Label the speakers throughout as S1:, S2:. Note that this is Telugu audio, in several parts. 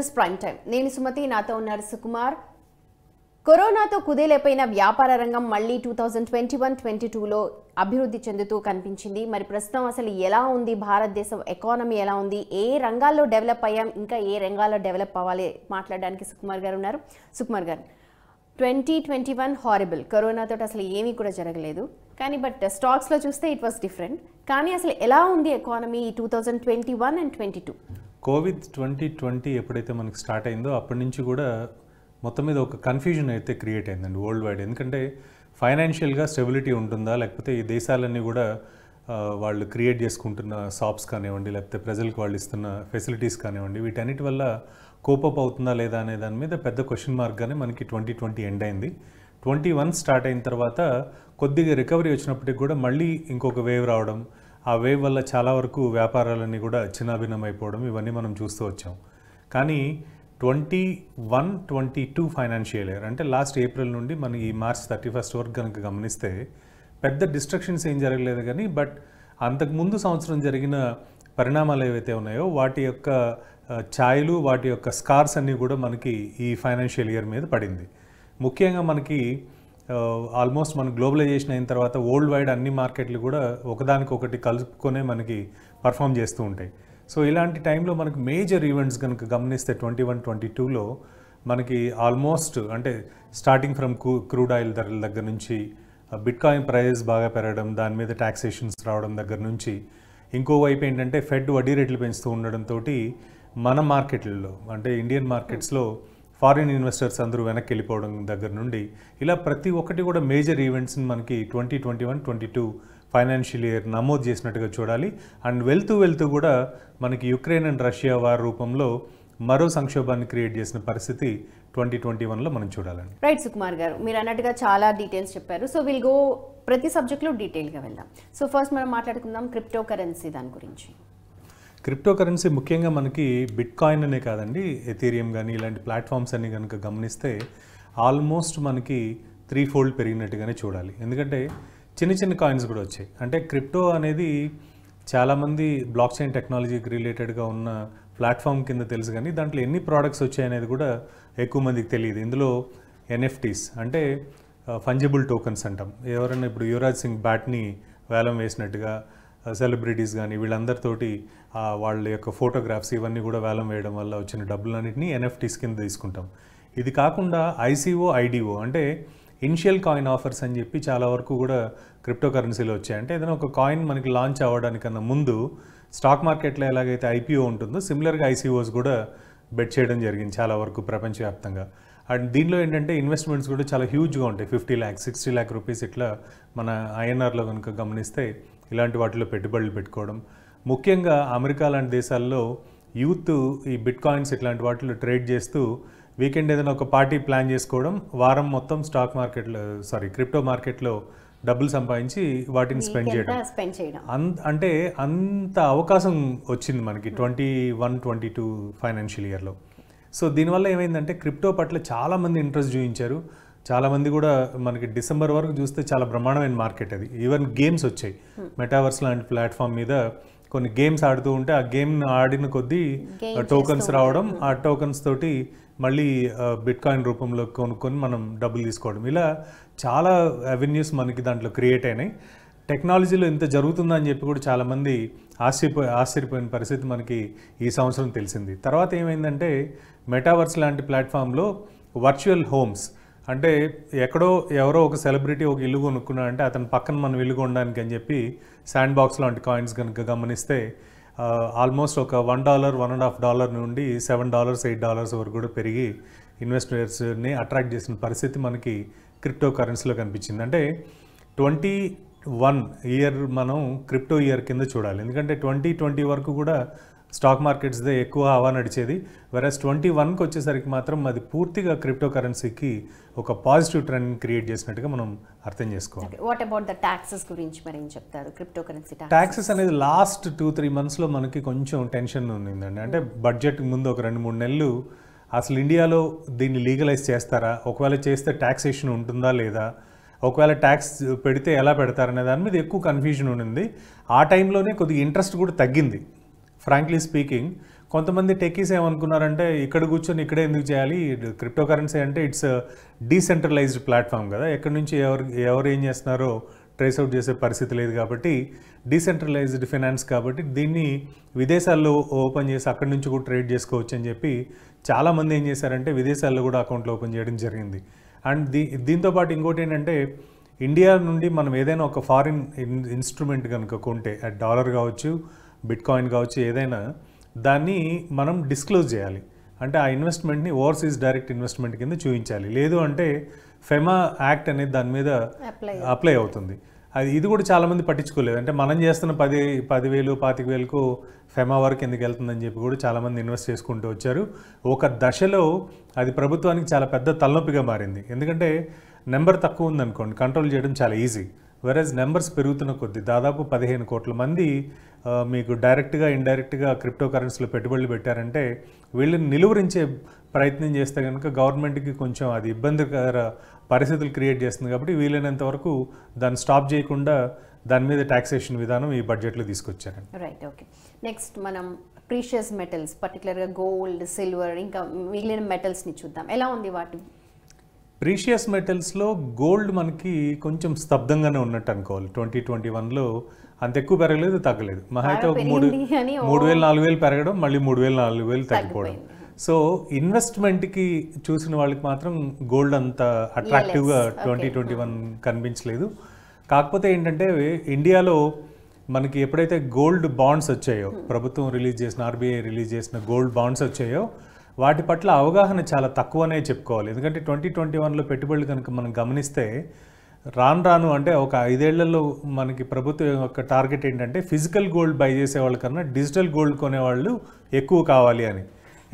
S1: బిజినెస్ ప్రైమ్ టైం నేను సుమతి నాతో ఉన్నారు సుకుమార్ కరోనాతో కుదేలైపోయిన వ్యాపార రంగం మళ్ళీ two thousand twenty one twenty టూలో అభివృద్ధి చెందుతూ కనిపించింది మరి ప్రస్తుతం అసలు ఎలా ఉంది భారతదేశం ఎకానమీ ఎలా ఉంది ఏ రంగాల్లో డెవలప్ అయ్యాం ఇంకా ఏ రంగాల్లో డెవలప్ అవ్వాలి మాట్లాడడానికి సుకుమార్ గారు ఉన్నారు సుకుమార్ గారు ట్వంటీ ట్వంటీ వన్ హారిబుల్ కరోనాతో అసలు ఏమీ కూడా జరగలేదు కానీ బట్ స్టాక్స్లో చూస్తే ఇట్ వాస్ డిఫరెంట్ కానీ అసలు ఎలా ఉంది economy two thousand twenty one and twenty two
S2: COVID twenty twenty ఎప్పుడైతే మనకు స్టార్ట్ అయిందో అప్పటి నుంచి కూడా మొత్తం మీద ఒక కన్ఫ్యూజన్ అయితే క్రియేట్ అయిందండి వరల్డ్ వైడ్ ఎందుకంటే ఫైనాన్షియల్గా స్టెబిలిటీ ఉంటుందా లేకపోతే ఈ దేశాలన్నీ కూడా వాళ్ళు క్రియేట్ చేసుకుంటున్న షాప్స్ కానివ్వండి లేకపోతే ప్రజలకు వాళ్ళు ఇస్తున్న ఫెసిలిటీస్ కానివ్వండి వీటన్నిటి వల్ల కోపప్ అవుతుందా లేదా అనే దాని మీద పెద్ద క్వశ్చన్ మార్క్గానే మనకి ట్వంటీ ట్వంటీ ఎండ్ అయింది ట్వంటీ వన్ స్టార్ట్ అయిన తర్వాత కొద్దిగా రికవరీ వచ్చినప్పటికి కూడా మళ్ళీ ఇంకొక వేవ్ రావడం ఆ వేవ్ వల్ల చాలా వరకు వ్యాపారాలన్నీ కూడా చిన్నాభిన్నమైపోవడం ఇవన్నీ మనం చూస్తూ వచ్చాం కానీ twenty one twenty two financial year అంటే లాస్ట్ ఏప్రిల్ నుండి మనం ఈ మార్చ్ థర్టీ ఫస్ట్ వరకు కనుక గమనిస్తే పెద్ద డిస్ట్రక్షన్స్ ఏం జరగలేదు కానీ బట్ అంతకుముందు సంవత్సరం జరిగిన పరిణామాలు ఏవైతే ఉన్నాయో వాటి యొక్క ఛాయలు వాటి యొక్క స్కార్స్ అన్నీ కూడా మనకి ఈ ఫైనాన్షియల్ ఇయర్ మీద పడింది ముఖ్యంగా మనకి ఆల్మోస్ట్ మనం గ్లోబలైజేషన్ అయిన తర్వాత వరల్డ్ వైడ్ అన్ని మార్కెట్లు కూడా ఒకదానికొకటి కలుపుకొనే మనకి పర్ఫామ్ చేస్తూ ఉంటాయి సో ఇలాంటి టైంలో మనకు మేజర్ ఈవెంట్స్ కనుక గమనిస్తే ట్వంటీ వన్ ట్వంటీ టూలో మనకి ఆల్మోస్ట్ అంటే స్టార్టింగ్ ఫ్రమ్ క్రూడ్ ఆయిల్ ధరల దగ్గర నుంచి బిట్కాయిన్ ప్రైజెస్ బాగా పెరగడం దాని మీద ట్యాక్సేషన్స్ రావడం దగ్గర నుంచి ఇంకోవైపు ఏంటంటే ఫెడ్ వడ్డీ రేట్లు పెంచుతూ ఉండడంతో మన మార్కెట్లలో అంటే ఇండియన్ మార్కెట్స్లో ఫారిన్ ఇన్వెస్టర్స్ అందరూ వెనక్కి వెళ్ళిపోవడం దగ్గర నుండి ఇలా ప్రతి ఒక్కటి కూడా మేజర్ ఈవెంట్స్ని మనకి twenty twenty one twenty two financial year నమోదు చేసినట్టుగా చూడాలి అండ్ వెళ్తూ వెళ్తూ కూడా మనకి యుక్రెయిన్ అండ్ రష్యా వార్ రూపంలో మరో సంక్షోభాన్ని క్రియేట్ చేసిన పరిస్థితి ట్వంటీ ట్వంటీ వన్లో మనం చూడాలండి
S1: రైట్ సుకుమార్ గారు మీరు అన్నట్టుగా చాలా డీటెయిల్స్ చెప్పారు సో విల్ గో ప్రతి సబ్జెక్ట్లో డీటెయిల్గా వెళ్దాం సో ఫస్ట్ మనం మాట్లాడుకుందాం క్రిప్టో కరెన్సీ దాని గురించి
S2: క్రిప్టో కరెన్సీ ముఖ్యంగా మనకి బిట్ కాయిన్ అనే కాదండి ఎథీరియం కానీ ఇలాంటి ప్లాట్ఫామ్స్ అన్ని కనుక గమనిస్తే ఆల్మోస్ట్ మనకి త్రీ ఫోల్డ్ పెరిగినట్టుగానే చూడాలి ఎందుకంటే చిన్న చిన్న కాయిన్స్ కూడా వచ్చాయి అంటే క్రిప్టో అనేది చాలామంది బ్లాక్ చైన్ టెక్నాలజీకి రిలేటెడ్గా ఉన్న ప్లాట్ఫామ్ కింద తెలుసు కానీ దాంట్లో ఎన్ని ప్రోడక్ట్స్ వచ్చాయనేది కూడా ఎక్కువ మందికి తెలియదు ఇందులో ఎన్ఎఫ్టీస్ అంటే ఫంజిబుల్ టోకన్స్ అంటాం ఎవరైనా ఇప్పుడు యువరాజ్ సింగ్ బ్యాట్ని వేలం వేసినట్టుగా సెలబ్రిటీస్ కానీ వీళ్ళందరితోటి వాళ్ళ యొక్క ఫోటోగ్రాఫ్స్ ఇవన్నీ కూడా వేలం వేయడం వల్ల వచ్చిన డబ్బులన్నింటినీ ఎన్ఎఫ్టీస్ కింద తీసుకుంటాం ఇది కాకుండా ఐసీఓ ఐడిఓ అంటే ఇనిషియల్ కాయిన్ ఆఫర్స్ అని చెప్పి చాలా వరకు కూడా క్రిప్టో కరెన్సీలో వచ్చాయి అంటే ఏదైనా ఒక కాయిన్ మనకి లాంచ్ అవ్వడానికన్నా ముందు స్టాక్ మార్కెట్లో ఎలాగైతే ఐపీఓ ఉంటుందో సిమిలర్గా ఐసీఓస్ కూడా బెట్ చేయడం జరిగింది చాలా వరకు ప్రపంచవ్యాప్తంగా అండ్ దీనిలో ఏంటంటే ఇన్వెస్ట్మెంట్స్ కూడా చాలా హ్యూజ్గా ఉంటాయి fifty lakhs sixty lakh rupees ఇట్లా మన ఐఎన్ఆర్లో కనుక గమనిస్తే ఇలాంటి వాటిలో పెట్టుబడులు పెట్టుకోవడం ముఖ్యంగా అమెరికా లాంటి దేశాల్లో యూత్ ఈ బిట్ కాయిన్స్ ఇట్లాంటి వాటిలో ట్రేడ్ చేస్తూ వీకెండ్ ఏదైనా ఒక పార్టీ ప్లాన్ చేసుకోవడం వారం మొత్తం స్టాక్ మార్కెట్లో సారీ క్రిప్టో మార్కెట్లో డబ్బులు సంపాదించి వాటిని స్పెండ్ చేయడం అంటే అంత అవకాశం వచ్చింది మనకి twenty one twenty two financial ఇయర్లో సో దీనివల్ల ఏమైందంటే క్రిప్టో పట్ల చాలామంది ఇంట్రెస్ట్ చూపించారు చాలామంది కూడా మనకి డిసెంబర్ వరకు చూస్తే చాలా బ్రహ్మాండమైన మార్కెట్ అది ఈవెన్ గేమ్స్ వచ్చాయి మెటావర్స్ hmm. లాంటి ప్లాట్ఫామ్ మీద కొన్ని గేమ్స్ ఆడుతూ ఉంటే ఆ గేమ్ ఆడిన కొద్దీ టోకన్స్ రావడం hmm. ఆ టోకన్స్ తోటి మళ్ళీ బిట్కాయిన్ రూపంలో కొనుక్కొని మనం డబ్బులు తీసుకోవడం ఇలా చాలా అవెన్యూస్ మనకి దాంట్లో క్రియేట్ అయినాయి టెక్నాలజీలో ఇంత జరుగుతుందని చెప్పి కూడా చాలామంది ఆశ్చర్యపో ఆశ్చర్యపోయిన పరిస్థితి మనకి ఈ సంవత్సరం తెలిసింది తర్వాత ఏమైందంటే మెటావర్స్ లాంటి ప్లాట్ఫామ్లో వర్చువల్ హోమ్స్ అంటే ఎక్కడో ఎవరో ఒక సెలబ్రిటీ ఒక ఇల్లు కొనుక్కున్నా అంటే అతని పక్కన మనం ఇల్లు కొనడానికి అని చెప్పి శాండ్ బాక్స్ లాంటి కాయిన్స్ కనుక గమనిస్తే ఆల్మోస్ట్ ఒక one dollar one and half dollar నుండి సెవెన్ డాలర్స్ ఎయిట్ డాలర్స్ వరకు కూడా పెరిగి ఇన్వెస్టర్స్ని అట్రాక్ట్ చేసిన పరిస్థితి మనకి క్రిప్టో కరెన్సీలో కనిపించింది అంటే ట్వంటీ వన్ ఇయర్ మనం క్రిప్టో ఇయర్ కింద చూడాలి ఎందుకంటే ట్వంటీ ట్వంటీ వరకు కూడా స్టాక్ మార్కెట్స్దే ఎక్కువ హవా నడిచేది వెరస్ ట్వంటీ వన్కి వచ్చేసరికి మాత్రం అది పూర్తిగా క్రిప్టో కరెన్సీకి ఒక పాజిటివ్ ట్రెండ్ క్రియేట్ చేసినట్టుగా మనం అర్థం చేసుకోవాలి
S1: వాట్ అబౌట్ ద ట్యాక్సెస్ గురించి మరి ఏం చెప్తారు క్రిప్టో కరెన్సీ టాక్సెస్ అనేది
S2: లాస్ట్ టూ త్రీ మంత్స్లో మనకి కొంచెం టెన్షన్ ఉందండి అంటే బడ్జెట్ ముందు ఒక రెండు మూడు నెలలు అసలు ఇండియాలో దీన్ని లీగలైజ్ చేస్తారా ఒకవేళ చేస్తే ట్యాక్సేషన్ ఉంటుందా లేదా ఒకవేళ ట్యాక్స్ పెడితే ఎలా పెడతారనే దాని మీద ఎక్కువ కన్ఫ్యూజన్ ఉండింది ఆ టైంలోనే కొద్దిగా ఇంట్రెస్ట్ కూడా తగ్గింది ఫ్రాంక్లీ స్పీకింగ్ కొంతమంది టెక్కీస్ ఏమనుకున్నారంటే ఇక్కడ కూర్చొని ఇక్కడే ఎందుకు చేయాలి క్రిప్టో కరెన్సీ అంటే ఇట్స్ డీసెంట్రలైజ్డ్ ప్లాట్ఫామ్ కదా ఎక్కడి నుంచి ఎవరు ఎవరు ఏం చేస్తున్నారో ట్రేస్ అవుట్ చేసే పరిస్థితి లేదు కాబట్టి డీసెంట్రలైజ్డ్ ఫినాన్స్ కాబట్టి దీన్ని విదేశాల్లో ఓపెన్ చేసి అక్కడి నుంచి కూడా ట్రేడ్ చేసుకోవచ్చు అని చెప్పి చాలామంది ఏం చేశారంటే విదేశాల్లో కూడా అకౌంట్లు ఓపెన్ చేయడం జరిగింది అండ్ దీ దీంతోపాటు ఇంకోటి ఏంటంటే ఇండియా నుండి మనం ఏదైనా ఒక ఫారిన్ ఇన్స్ట్రుమెంట్ కనుక కొంటే డాలర్ కావచ్చు బిట్ కాయిన్ కావచ్చు ఏదైనా దాన్ని మనం డిస్క్లోజ్ చేయాలి అంటే ఆ ఇన్వెస్ట్మెంట్ని ఓవర్సీస్ డైరెక్ట్ ఇన్వెస్ట్మెంట్ కింద చూపించాలి లేదు అంటే ఫెమా యాక్ట్ అనేది దాని మీద అప్లై అవుతుంది అది ఇది కూడా చాలామంది పట్టించుకోలేదు అంటే మనం చేస్తున్న పది పదివేలు పాతిక వేలకు ఫెమా వరకు ఎందుకు వెళ్తుందని చెప్పి కూడా చాలామంది ఇన్వెస్ట్ చేసుకుంటూ వచ్చారు ఒక దశలో అది ప్రభుత్వానికి చాలా పెద్ద తలనొప్పిగా మారింది ఎందుకంటే నెంబర్ తక్కువ ఉందనుకోండి కంట్రోల్ చేయడం చాలా ఈజీ వెరజ్ నెంబర్స్ పెరుగుతున్న కొద్దీ దాదాపు పదిహేను కోట్ల మంది మీకు డైరెక్ట్గా ఇండైరెక్ట్గా క్రిప్టో కరెన్సీలో పెట్టుబడులు పెట్టారంటే వీళ్ళని నిలువరించే ప్రయత్నం చేస్తే కనుక గవర్నమెంట్కి కొంచెం అది ఇబ్బందికర పరిస్థితులు క్రియేట్ చేస్తుంది కాబట్టి వీలైనంత వరకు దాన్ని స్టాప్ చేయకుండా దాని మీద టాక్సేషన్ విధానం ఈ బడ్జెట్లో తీసుకొచ్చారండి
S1: రైట్ ఓకే నెక్స్ట్ మనం ప్రీషియస్ మెటల్స్ పర్టికులర్గా గోల్డ్ సిల్వర్ ఇంకా మిగిలిన మెటల్స్ని చూద్దాం ఎలా ఉంది వాటి
S2: ప్రీషియస్ మెటల్స్లో గోల్డ్ మనకి కొంచెం స్తబ్దంగానే ఉన్నట్టు అనుకోవాలి ట్వంటీ ట్వంటీ వన్లో అంత ఎక్కువ పెరగలేదు తగ్గలేదు మహా అయితే ఒక మూడు మూడు వేలు నాలుగు వేలు పెరగడం మళ్ళీ మూడు వేలు నాలుగు వేలు తగ్గిపోవడం సో ఇన్వెస్ట్మెంట్కి చూసిన వాళ్ళకి మాత్రం గోల్డ్ అంత అట్రాక్టివ్గా ట్వంటీ ట్వంటీ వన్ కనిపించలేదు కాకపోతే ఏంటంటే ఇండియాలో మనకి ఎప్పుడైతే గోల్డ్ బాండ్స్ వచ్చాయో hmm. ప్రభుత్వం రిలీజ్ చేసిన ఆర్బీఐ రిలీజ్ చేసిన గోల్డ్ బాండ్స్ వచ్చాయో వాటి పట్ల అవగాహన చాలా తక్కువనే చెప్పుకోవాలి ఎందుకంటే ట్వంటీ ట్వంటీ వన్లో పెట్టుబడులు కనుక మనం గమనిస్తే రాను రాను అంటే ఒక ఐదేళ్లలో మనకి ప్రభుత్వం యొక్క టార్గెట్ ఏంటంటే ఫిజికల్ గోల్డ్ బై చేసే వాళ్ళకన్నా డిజిటల్ గోల్డ్ కొనేవాళ్ళు ఎక్కువ కావాలి అని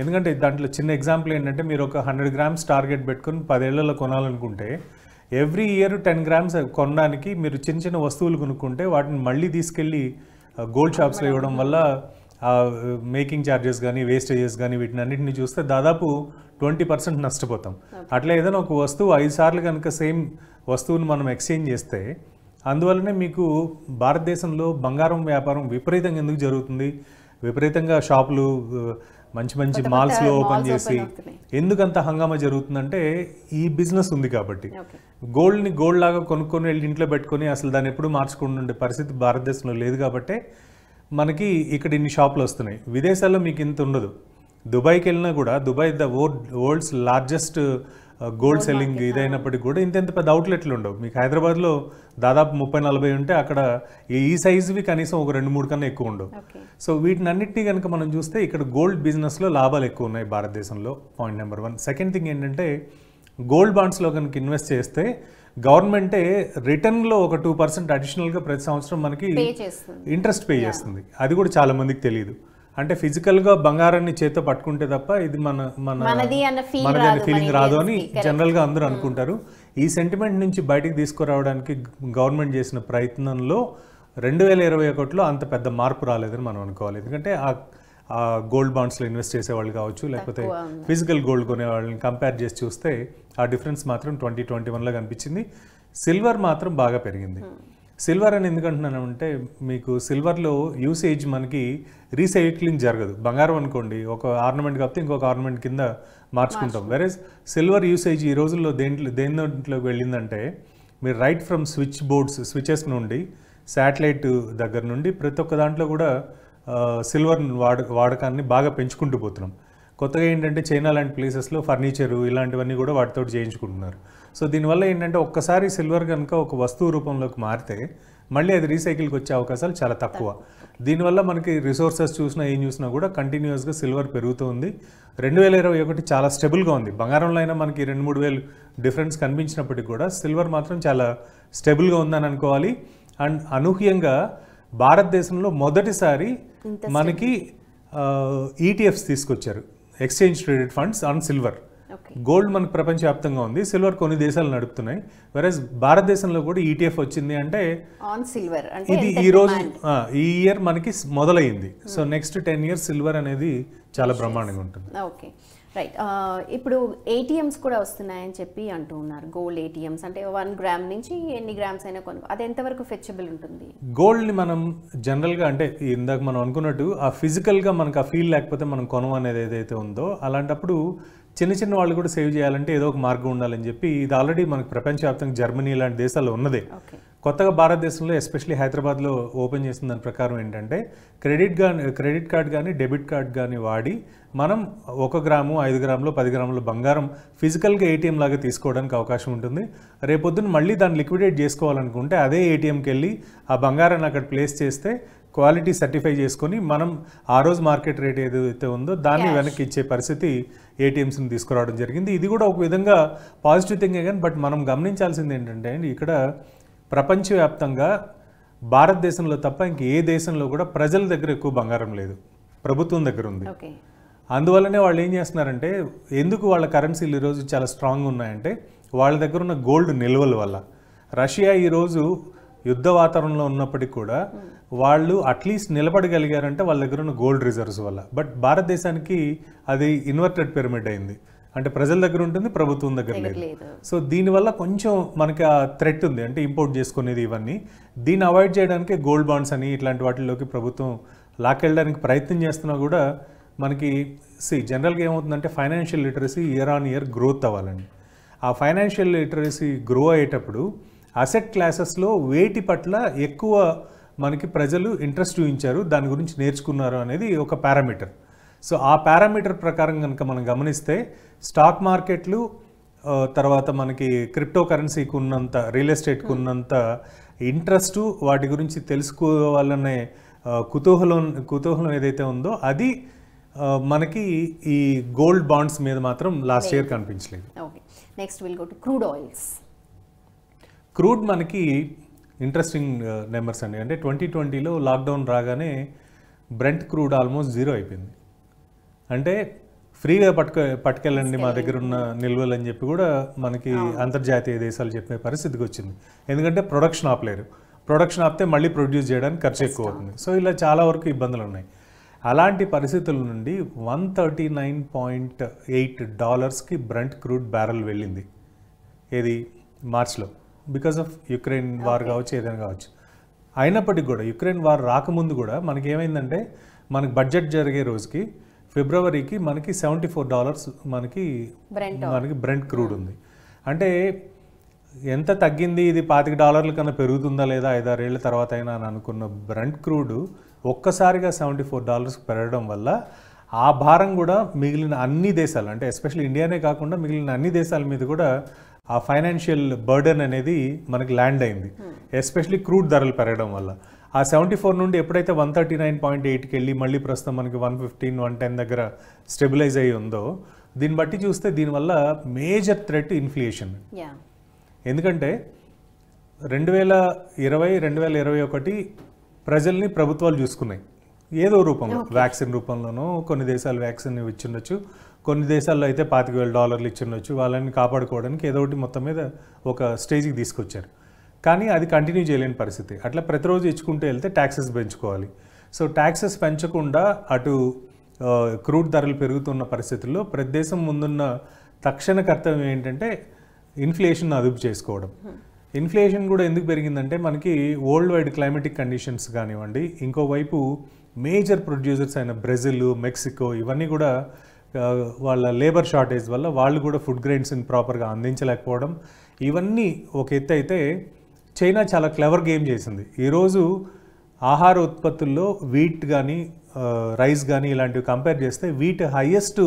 S2: ఎందుకంటే దాంట్లో చిన్న ఎగ్జాంపుల్ ఏంటంటే మీరు ఒక హండ్రెడ్ గ్రామ్స్ టార్గెట్ పెట్టుకుని పదేళ్లలో కొనాలనుకుంటే ఎవ్రీ ఇయర్ టెన్ గ్రామ్స్ కొనడానికి మీరు చిన్న చిన్న వస్తువులు కొనుక్కుంటే వాటిని మళ్ళీ తీసుకెళ్ళి గోల్డ్ షాప్స్లో ఇవ్వడం వల్ల మేకింగ్ ఛార్జెస్ కానీ వేస్టేజెస్ కానీ వీటిని అన్నింటిని చూస్తే దాదాపు ట్వంటీ పర్సెంట్ నష్టపోతాం అట్లా ఏదైనా ఒక వస్తువు ఐదు సార్లు కనుక సేమ్ వస్తువును మనం ఎక్స్చేంజ్ చేస్తే అందువల్లనే మీకు భారతదేశంలో బంగారం వ్యాపారం విపరీతంగా ఎందుకు జరుగుతుంది విపరీతంగా షాపులు మంచి మంచి మాల్స్లో ఓపెన్ చేసి ఎందుకంత హంగామా జరుగుతుందంటే ఈ బిజినెస్ ఉంది కాబట్టి గోల్డ్ని గోల్డ్ లాగా కొనుక్కొని వెళ్ళి ఇంట్లో పెట్టుకొని అసలు దాన్ని ఎప్పుడు మార్చుకుంటుండే పరిస్థితి భారతదేశంలో లేదు కాబట్టి మనకి ఇక్కడ ఇన్ని షాపులు వస్తున్నాయి విదేశాల్లో మీకు ఇంత ఉండదు దుబాయ్కి వెళ్ళినా కూడా Dubai the world's largest gold selling ఇదైనప్పటికీ కూడా ఇంత ఇంత పెద్ద అవుట్లెట్లు ఉండవు మీకు హైదరాబాద్లో దాదాపు ముప్పై నలభై ఉంటే అక్కడ ఈ సైజువి కనీసం ఒక రెండు మూడు కన్నా ఎక్కువ ఉండవు సో వీటిని అన్నిటినీ కనుక మనం చూస్తే ఇక్కడ గోల్డ్ బిజినెస్లో లాభాలు ఎక్కువ ఉన్నాయి భారతదేశంలో point number one second thing ఏంటంటే గోల్డ్ బాండ్స్లో కనుక ఇన్వెస్ట్ చేస్తే గవర్నమెంటే రిటర్న్లో ఒక టూ పర్సెంట్ అడిషనల్గా ప్రతి సంవత్సరం మనకి ఇంట్రెస్ట్ పే చేస్తుంది అది కూడా చాలా మందికి తెలియదు అంటే ఫిజికల్గా బంగారాన్ని చేత పట్టుకుంటే తప్ప ఇది మన మన మనది
S1: ఫీలింగ్ రాదు అని జనరల్గా అందరూ hmm. అనుకుంటారు
S2: ఈ సెంటిమెంట్ నుంచి బయటికి తీసుకురావడానికి గవర్నమెంట్ చేసిన ప్రయత్నంలో రెండు వేల ఇరవై ఒకటిలో అంత పెద్ద మార్పు రాలేదని మనం అనుకోవాలి ఎందుకంటే ఆ గోల్డ్ బాండ్స్లో ఇన్వెస్ట్ చేసేవాళ్ళు కావచ్చు లేకపోతే ఫిజికల్ గోల్డ్ కొనే వాళ్ళని కంపేర్ చేసి చూస్తే ఆ డిఫరెన్స్ మాత్రం ట్వంటీ ట్వంటీ వన్లో కనిపించింది సిల్వర్ మాత్రం బాగా పెరిగింది hmm. సిల్వర్ అని ఎందుకంటున్నాను అంటే మీకు సిల్వర్లో యూసేజ్ మనకి రీసైక్లింగ్ జరగదు బంగారం అనుకోండి ఒక ఆర్నమెంట్ కాబట్టి ఇంకొక ఆర్నమెంట్ కింద మార్చుకుంటాం వెరేజ్ సిల్వర్ యూసేజ్ ఈ రోజుల్లో దేంట్లో దేని దాంట్లోకి వెళ్ళిందంటే మీరు right from switch boards switches నుండి శాటిలైట్ దగ్గర నుండి ప్రతి ఒక్క దాంట్లో కూడా సిల్వర్ వాడక వాడకాన్ని బాగా పెంచుకుంటూ పోతున్నాం కొత్తగా ఏంటంటే చైనా లాంటి ప్లేసెస్లో ఫర్నిచరు ఇలాంటివన్నీ కూడా వాటితో చేయించుకుంటున్నారు సో దీనివల్ల ఏంటంటే ఒక్కసారి సిల్వర్ కనుక ఒక వస్తువు రూపంలోకి మారితే మళ్ళీ అది రీసైకిల్కి వచ్చే అవకాశాలు చాలా తక్కువ దీనివల్ల మనకి రిసోర్సెస్ చూసినా ఏం చూసినా కూడా కంటిన్యూస్గా సిల్వర్ పెరుగుతుంది రెండు వేల ఇరవై ఒకటి చాలా స్టెబుల్గా ఉంది బంగారంలో అయినా మనకి రెండు మూడు వేలు డిఫరెన్స్ కనిపించినప్పటికీ కూడా సిల్వర్ మాత్రం చాలా స్టెబుల్గా ఉందని అనుకోవాలి అండ్ అనూహ్యంగా భారతదేశంలో మొదటిసారి మనకి ఈటీఎఫ్స్ e తీసుకొచ్చారు exchange traded funds on silver gold మనకు ప్రపంచవ్యాప్తంగా ఉంది సిల్వర్ కొన్ని దేశాలు నడుపుతున్నాయి వెరస్ భారతదేశంలో కూడా ఈటీఎఫ్ e వచ్చింది అంటే
S1: ఇది ఈ రోజు
S2: ఈ ఇయర్ మనకి మొదలైంది so next ten years silver అనేది చాలా బ్రహ్మాండంగా ఉంటుంది
S1: ఓకే రైట్ uh, ఇప్పుడు ఏటీఎంస్ కూడా వస్తున్నాయని చెప్పి అంటూ ఉన్నారు గోల్డ్ ఏటీఎంస్ అంటే వన్ గ్రామ్ నుంచి ఎన్ని గ్రామ్స్ అయినా కొన్ని అది ఎంతవరకు ఫెచ్చబుల్ ఉంటుంది
S2: గోల్డ్ని మనం జనరల్గా అంటే ఇందాక మనం అనుకున్నట్టు ఆ ఫిజికల్గా మనకు ఆ ఫీల్ లేకపోతే మనం కొనం అనేది ఏదైతే ఉందో అలాంటప్పుడు చిన్న చిన్న వాళ్ళు కూడా సేవ్ చేయాలంటే ఏదో ఒక మార్గం ఉండాలని చెప్పి ఇది ఆల్రెడీ మనకు ప్రపంచవ్యాప్తంగా జర్మనీ లాంటి దేశాల్లో ఉన్నదే కొత్తగా భారతదేశంలో ఎస్పెషలీ హైదరాబాద్లో ఓపెన్ చేసిన దాని ప్రకారం ఏంటంటే క్రెడిట్ గా క్రెడిట్ కార్డ్ కానీ డెబిట్ కార్డ్ కానీ వాడి మనం ఒక గ్రాము ఐదు గ్రాములు పది గ్రాములు బంగారం ఫిజికల్గా ఏటీఎం లాగా తీసుకోవడానికి అవకాశం ఉంటుంది రేపొద్దున మళ్ళీ దాన్ని లిక్విడేట్ చేసుకోవాలనుకుంటే అదే ఏటీఎంకి వెళ్ళి ఆ బంగారాన్ని అక్కడ ప్లేస్ చేస్తే క్వాలిటీ సర్టిఫై చేసుకొని మనం ఆ రోజు మార్కెట్ రేట్ ఏదైతే ఉందో దాన్ని వెనక్కి ఇచ్చే పరిస్థితి ఏటీఎంస్ని తీసుకురావడం జరిగింది ఇది కూడా ఒక విధంగా పాజిటివ్ థింగ్ కానీ బట్ మనం గమనించాల్సింది ఏంటంటే ఇక్కడ ప్రపంచవ్యాప్తంగా భారతదేశంలో తప్ప ఇంక ఏ దేశంలో కూడా ప్రజల దగ్గర ఎక్కువ బంగారం లేదు ప్రభుత్వం దగ్గర ఉంది అందువల్లనే వాళ్ళు ఏం చేస్తున్నారంటే ఎందుకు వాళ్ళ కరెన్సీలు ఈరోజు చాలా స్ట్రాంగ్ ఉన్నాయంటే వాళ్ళ దగ్గర ఉన్న గోల్డ్ నిల్వల వల్ల రష్యా ఈరోజు యుద్ధ వాతావరణంలో ఉన్నప్పటికీ కూడా వాళ్ళు అట్లీస్ట్ నిలబడగలిగారంటే వాళ్ళ దగ్గర ఉన్న గోల్డ్ రిజర్వ్స్ వల్ల బట్ భారతదేశానికి అది ఇన్వర్టెడ్ పిరమిడ్ అయింది అంటే ప్రజల దగ్గర ఉంటుంది ప్రభుత్వం దగ్గర లేదు సో దీనివల్ల కొంచెం మనకి ఆ థ్రెట్ ఉంది అంటే ఇంపోర్ట్ చేసుకునేది ఇవన్నీ దీన్ని అవాయిడ్ చేయడానికి గోల్డ్ బాండ్స్ అని ఇట్లాంటి వాటిల్లోకి ప్రభుత్వం లాక్కెళ్ళడానికి ప్రయత్నం చేస్తున్నా కూడా మనకి సి జనరల్గా ఏమవుతుందంటే financial literacy year on year growth అవ్వాలండి ఆ ఫైనాన్షియల్ లిటరసీ గ్రో అయ్యేటప్పుడు అసెట్ క్లాసెస్లో వేటి పట్ల ఎక్కువ మనకి ప్రజలు ఇంట్రెస్ట్ చూపించారు దాని గురించి నేర్చుకున్నారు అనేది ఒక పారామీటర్ సో ఆ పారామీటర్ ప్రకారం కనుక మనం గమనిస్తే స్టాక్ మార్కెట్లు తర్వాత మనకి క్రిప్టో కరెన్సీకి ఉన్నంత రియల్ ఎస్టేట్కి hmm. ఉన్నంత ఇంట్రెస్టు వాటి గురించి తెలుసుకోవాలనే కుతూహలం కుతూహలం ఏదైతే ఉందో అది మనకి ఈ గోల్డ్ బాండ్స్ మీద మాత్రం లాస్ట్ ఇయర్ కనిపించలేదు
S1: next will go to crude oils
S2: crude మనకి ఇంట్రెస్టింగ్ నెంబర్స్ అండి అంటే ట్వంటీ ట్వంటీలో లాక్డౌన్ రాగానే బ్రెంట్ క్రూడ్ ఆల్మోస్ట్ జీరో అయిపోయింది అంటే ఫ్రీగా పట్టుక పట్టుకెళ్ళండి మా దగ్గర ఉన్న నిల్వలు అని చెప్పి కూడా మనకి అంతర్జాతీయ దేశాలు చెప్పే పరిస్థితికి వచ్చింది ఎందుకంటే ప్రొడక్షన్ ఆపలేరు ప్రొడక్షన్ ఆపితే మళ్ళీ ప్రొడ్యూస్ చేయడానికి ఖర్చు ఎక్కువ అవుతుంది సో ఇలా చాలా వరకు ఇబ్బందులు ఉన్నాయి అలాంటి పరిస్థితుల నుండి one thirty nine point eight డాలర్స్కి బ్రంట్ క్రూడ్ బ్యారల్ వెళ్ళింది ఏది మార్చ్లో బికాస్ ఆఫ్ యుక్రెయిన్ వార్ కావచ్చు ఏదైనా కావచ్చు అయినప్పటికీ కూడా యుక్రెయిన్ వార్ రాకముందు కూడా మనకి ఏమైందంటే మనకి బడ్జెట్ జరిగే రోజుకి ఫిబ్రవరికి మనకి సెవెంటీ ఫోర్ డాలర్స్ మనకి మనకి బ్రెంట్ క్రూడ్ hmm. ఉంది అంటే ఎంత తగ్గింది ఇది పాతిక డాలర్ల కన్నా పెరుగుతుందా లేదా ఐదారేళ్ల తర్వాత అయినా అని అనుకున్న బ్రంట్ క్రూడ్ ఒక్కసారిగా సెవెంటీ ఫోర్ డాలర్స్ పెరగడం వల్ల ఆ భారం కూడా మిగిలిన అన్ని దేశాలు అంటే ఎస్పెషల్లీ ఇండియానే కాకుండా మిగిలిన అన్ని దేశాల మీద కూడా ఆ ఫైనాన్షియల్ బర్డెన్ అనేది మనకి ల్యాండ్ అయింది ఎస్పెషలీ hmm. క్రూడ్ ధరలు పెరగడం వల్ల ఆ సెవెంటీ ఫోర్ నుండి ఎప్పుడైతే వన్ థర్టీ నైన్ పాయింట్ ఎయిట్కి వెళ్ళి మళ్ళీ ప్రస్తుతం మనకి వన్ ఫిఫ్టీన్ వన్ టెన్ దగ్గర స్టెబిలైజ్ అయ్యి ఉందో దీన్ని బట్టి చూస్తే దీనివల్ల మేజర్ థ్రెట్ ఇన్ఫ్లేషన్ ఎందుకంటే రెండు వేల ఇరవై రెండు వేల ఇరవై ఒకటి ప్రజల్ని ప్రభుత్వాలు చూసుకున్నాయి ఏదో రూపంలో వ్యాక్సిన్ రూపంలోనూ కొన్ని దేశాలు వ్యాక్సిన్ ఇచ్చిండొచ్చు కొన్ని దేశాల్లో అయితే పాతిక వేల డాలర్లు ఇచ్చిండొచ్చు వాళ్ళని కాపాడుకోవడానికి ఏదో ఒకటి మొత్తం మీద ఒక స్టేజ్కి తీసుకొచ్చారు కానీ అది కంటిన్యూ చేయలేని పరిస్థితి అట్లా ప్రతిరోజు ఇచ్చుకుంటూ వెళ్తే ట్యాక్సెస్ పెంచుకోవాలి సో ట్యాక్సెస్ పెంచకుండా అటు క్రూడ్ ధరలు పెరుగుతున్న పరిస్థితుల్లో ప్రతి దేశం ముందున్న తక్షణ కర్తవ్యం ఏంటంటే ఇన్ఫ్లేషన్ అదుపు చేసుకోవడం ఇన్ఫ్లేషన్ కూడా ఎందుకు పెరిగిందంటే మనకి వరల్డ్ వైడ్ క్లైమేటిక్ కండిషన్స్ కానివ్వండి ఇంకోవైపు మేజర్ ప్రొడ్యూసర్స్ అయిన బ్రెజిల్ మెక్సికో ఇవన్నీ కూడా వాళ్ళ లేబర్ షార్టేజ్ వల్ల వాళ్ళు కూడా ఫుడ్ గ్రెయిన్స్ని ప్రాపర్గా అందించలేకపోవడం ఇవన్నీ ఒక ఎత్తు అయితే చైనా చాలా క్లెవర్ గేమ్ చేసింది ఈరోజు ఆహార ఉత్పత్తుల్లో వీట్ కానీ రైస్ కానీ ఇలాంటివి కంపేర్ చేస్తే వీట్ హయ్యెస్ట్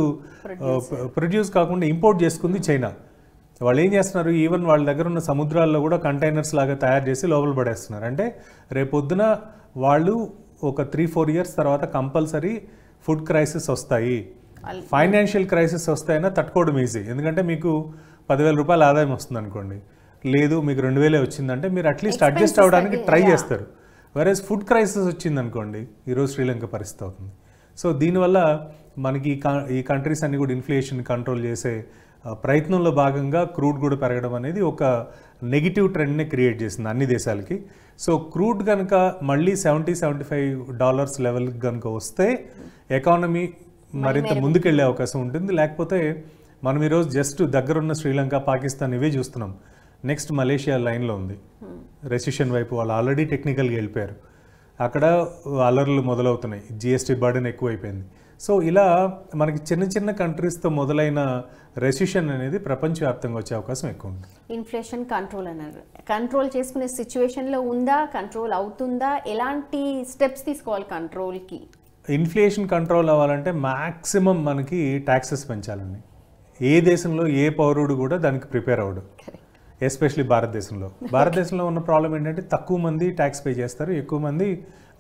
S2: ప్రొడ్యూస్ కాకుండా ఇంపోర్ట్ చేసుకుంది చైనా వాళ్ళు ఏం చేస్తున్నారు ఈవెన్ వాళ్ళ దగ్గర ఉన్న సముద్రాల్లో కూడా కంటైనర్స్ లాగా తయారు చేసి లోపల పడేస్తున్నారు అంటే రేపొద్దున వాళ్ళు ఒక త్రీ ఫోర్ ఇయర్స్ తర్వాత కంపల్సరీ ఫుడ్ క్రైసిస్ వస్తాయి ఫైనాన్షియల్ క్రైసిస్ వస్తాయన్నా తట్టుకోవడం ఈజీ ఎందుకంటే మీకు పదివేల రూపాయల ఆదాయం వస్తుంది అనుకోండి లేదు మీకు రెండు వేలే వచ్చిందంటే మీరు అట్లీస్ట్ అడ్జస్ట్ అవ్వడానికి ట్రై చేస్తారు వెరేజ్ ఫుడ్ క్రైసిస్ వచ్చిందనుకోండి ఈరోజు శ్రీలంక పరిస్థితి అవుతుంది సో దీనివల్ల మనకి ఈ కంట్రీస్ అన్నీ కూడా ఇన్ఫ్లేషన్ కంట్రోల్ చేసే ప్రయత్నంలో భాగంగా క్రూడ్ కూడా పెరగడం అనేది ఒక నెగిటివ్ ట్రెండ్ని క్రియేట్ చేసింది అన్ని దేశాలకి సో క్రూడ్ కనుక మళ్ళీ seventy seventy five dollars level కనుక వస్తే ఎకానమీ మరింత ముందుకెళ్ళే అవకాశం ఉంటుంది లేకపోతే మనం ఈరోజు జస్ట్ దగ్గరున్న శ్రీలంక పాకిస్తాన్ ఇవే చూస్తున్నాం నెక్స్ట్ మలేషియా లైన్లో ఉంది hmm. రెసిషన్ వైపు వాళ్ళు ఆల్రెడీ టెక్నికల్గా వెళ్ళిపోయారు అక్కడ అలర్లు మొదలవుతున్నాయి జిఎస్టీ బర్డెన్ ఎక్కువైపోయింది సో ఇలా మనకి చిన్న చిన్న కంట్రీస్తో మొదలైన రెసిషన్ అనేది ప్రపంచవ్యాప్తంగా వచ్చే అవకాశం ఎక్కువ ఉంది
S1: ఇన్ఫ్లేషన్ కంట్రోల్ అన్నారు కంట్రోల్ చేసుకునే సిచ్యువేషన్లో ఉందా కంట్రోల్ అవుతుందా ఎలాంటి స్టెప్స్ తీసుకోవాలి కంట్రోల్కి
S2: ఇన్ఫ్లేషన్ కంట్రోల్ అవ్వాలంటే మ్యాక్సిమం మనకి ట్యాక్సెస్ పెంచాలండి ఏ దేశంలో ఏ పౌరుడు కూడా దానికి ప్రిపేర్ అవ్వడు ఎస్పెషలీ భారతదేశంలో భారతదేశంలో ఉన్న ప్రాబ్లం ఏంటంటే తక్కువ మంది ట్యాక్స్ పే చేస్తారు ఎక్కువ మంది